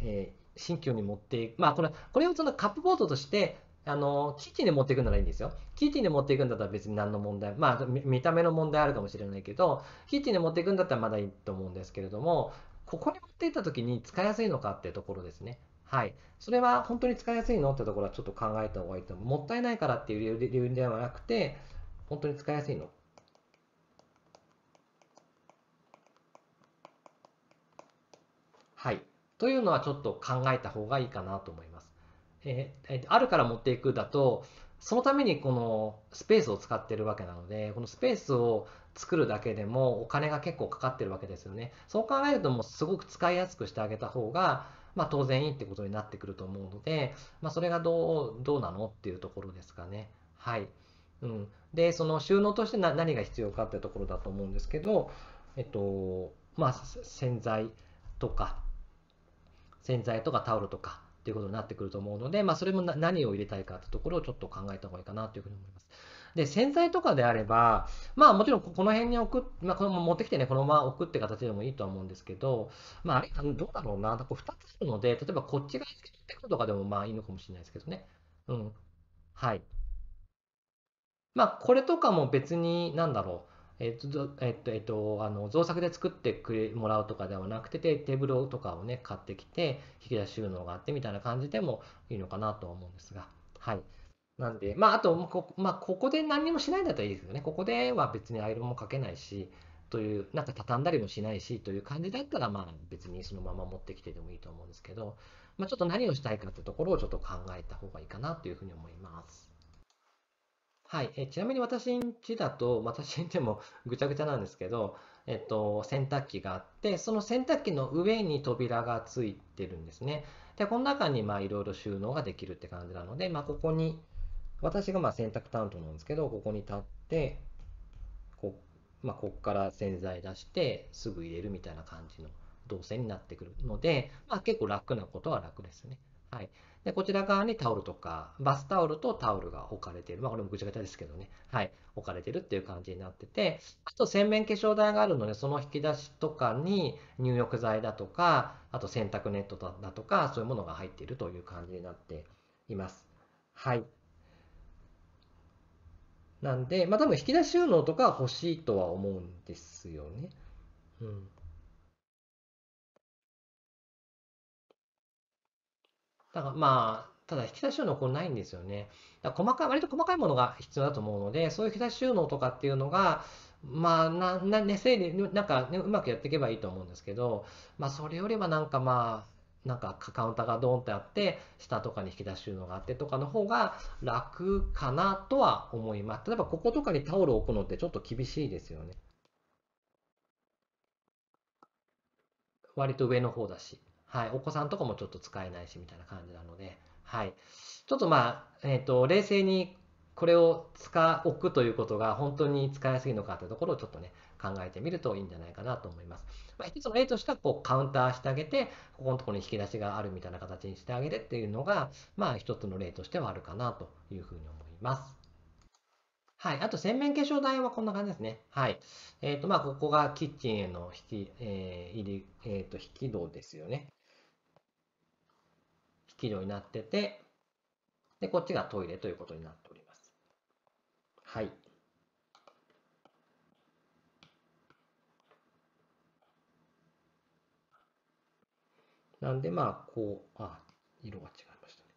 え新居に持っていく。まあ、これ、これをそのカップボードとして、あの、キッチンで持っていくならいいんですよ。キッチンで持っていくんだったら別に何の問題、まあ、見た目の問題あるかもしれないけど、キッチンで持っていくんだったらまだいいと思うんですけれども、ここに持っていった時に使いやすいのかってところですね。はい。それは本当に使いやすいのってところはちょっと考えた方がいいと思う。もったいないからっていう理由ではなくて、本当に使いやすいのはい。というのはちょっと考えた方がいいかなと思います。えー、あるから持っていくだと、そのためにこのスペースを使ってるわけなので、このスペースを作るだけでもお金が結構かかってるわけですよね。そう考えるともうすごく使いやすくしてあげた方が、まあ、当然いいってことになってくると思うので、まあ、それがどうどうなのっていうところですかね。はい。うん、で、その収納として何が必要かっていうところだと思うんですけど、えっと、まあ、洗剤とか、洗剤とかタオルとかっていうことになってくると思うので、まあ、それも何を入れたいかってところをちょっと考えた方がいいかなというふうに思います。で、洗剤とかであれば、まあもちろんこの辺に置く、まあ、この持ってきてね、このまま置くって形でもいいとは思うんですけど、まあ、あどうだろうな、こう2つあるので、例えばこっち側に取ってくとかでもまあいいのかもしれないですけどね。うん。はい。まあ、これとかも別に、なんだろう。えっと、えっと、えっと、あの、造作で作ってくれ、もらうとかではなくて、テーブルとかをね、買ってきて、引き出し収納があってみたいな感じでもいいのかなと思うんですが、はい。なんで、まあ、あと、こまあ、ここで何もしないんだったらいいですよね。ここでは別にアイロンもかけないし、という、なんか畳んだりもしないしという感じだったら、まあ別にそのまま持ってきてでもいいと思うんですけど、まあ、ちょっと何をしたいかってところをちょっと考えた方がいいかなというふうに思います。はい、えちなみに私ん家だと、私ん家もぐちゃぐちゃなんですけど、えっと、洗濯機があって、その洗濯機の上に扉がついてるんですね。で、この中にまいろいろ収納ができるって感じなので、まあ、ここに、私がまあ洗濯担当なんですけど、ここに立って、こまあ、ここから洗剤出してすぐ入れるみたいな感じの動線になってくるので、まあ、結構楽なことは楽ですね。はい。で、こちら側にタオルとか、バスタオルとタオルが置かれている。まあ、これもぐちゃぐちゃですけどね。はい。置かれてるっていう感じになってて、あと洗面化粧台があるので、その引き出しとかに入浴剤だとか、あと洗濯ネットだとか、そういうものが入っているという感じになっています。はい。なんで、まあ多分引き出し収納とかは欲しいとは思うんですよね。うん。だからまあ、ただ引き出し収納これないんですよね。だか細かい、割と細かいものが必要だと思うので、そういう引き出し収納とかっていうのが、まあ、な、な、ね、整理、なんか、ね、うまくやっていけばいいと思うんですけど、まあ、それよりはなんかまあ、なんかカウンターがドーンってあって、下とかに引き出し収納があってとかの方が楽かなとは思います。例えばこことかにタオルを置くのってちょっと厳しいですよね。割と上の方だし。はい、お子さんとかもちょっと使えないしみたいな感じなので、はい、ちょっとまあ、えーと、冷静にこれを使おくということが本当に使いやすいのかというところをちょっとね、考えてみるといいんじゃないかなと思います。まあ、一つの例としては、こう、カウンターしてあげて、ここのところに引き出しがあるみたいな形にしてあげてっていうのが、まあ、一つの例としてはあるかなというふうに思います。はい。あと、洗面化粧台はこんな感じですね。はい。えっ、ー、と、まあ、ここがキッチンへの引き、えー、入り、えっ、ー、と、引き戸ですよね。企業になってて、で、こっちがトイレということになっております。はい。なんで、まあ、こう、あ、色が違いましたね。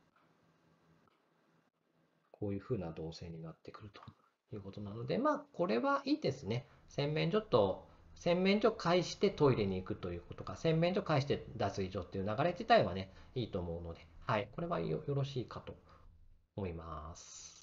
こういうふうな動線になってくるということなので、まあ、これはいいですね。洗面所と、洗面所介してトイレに行くということか、洗面所介して脱衣所っていう流れ自体はね、いいと思うので、はい、これはよろしいかと思います。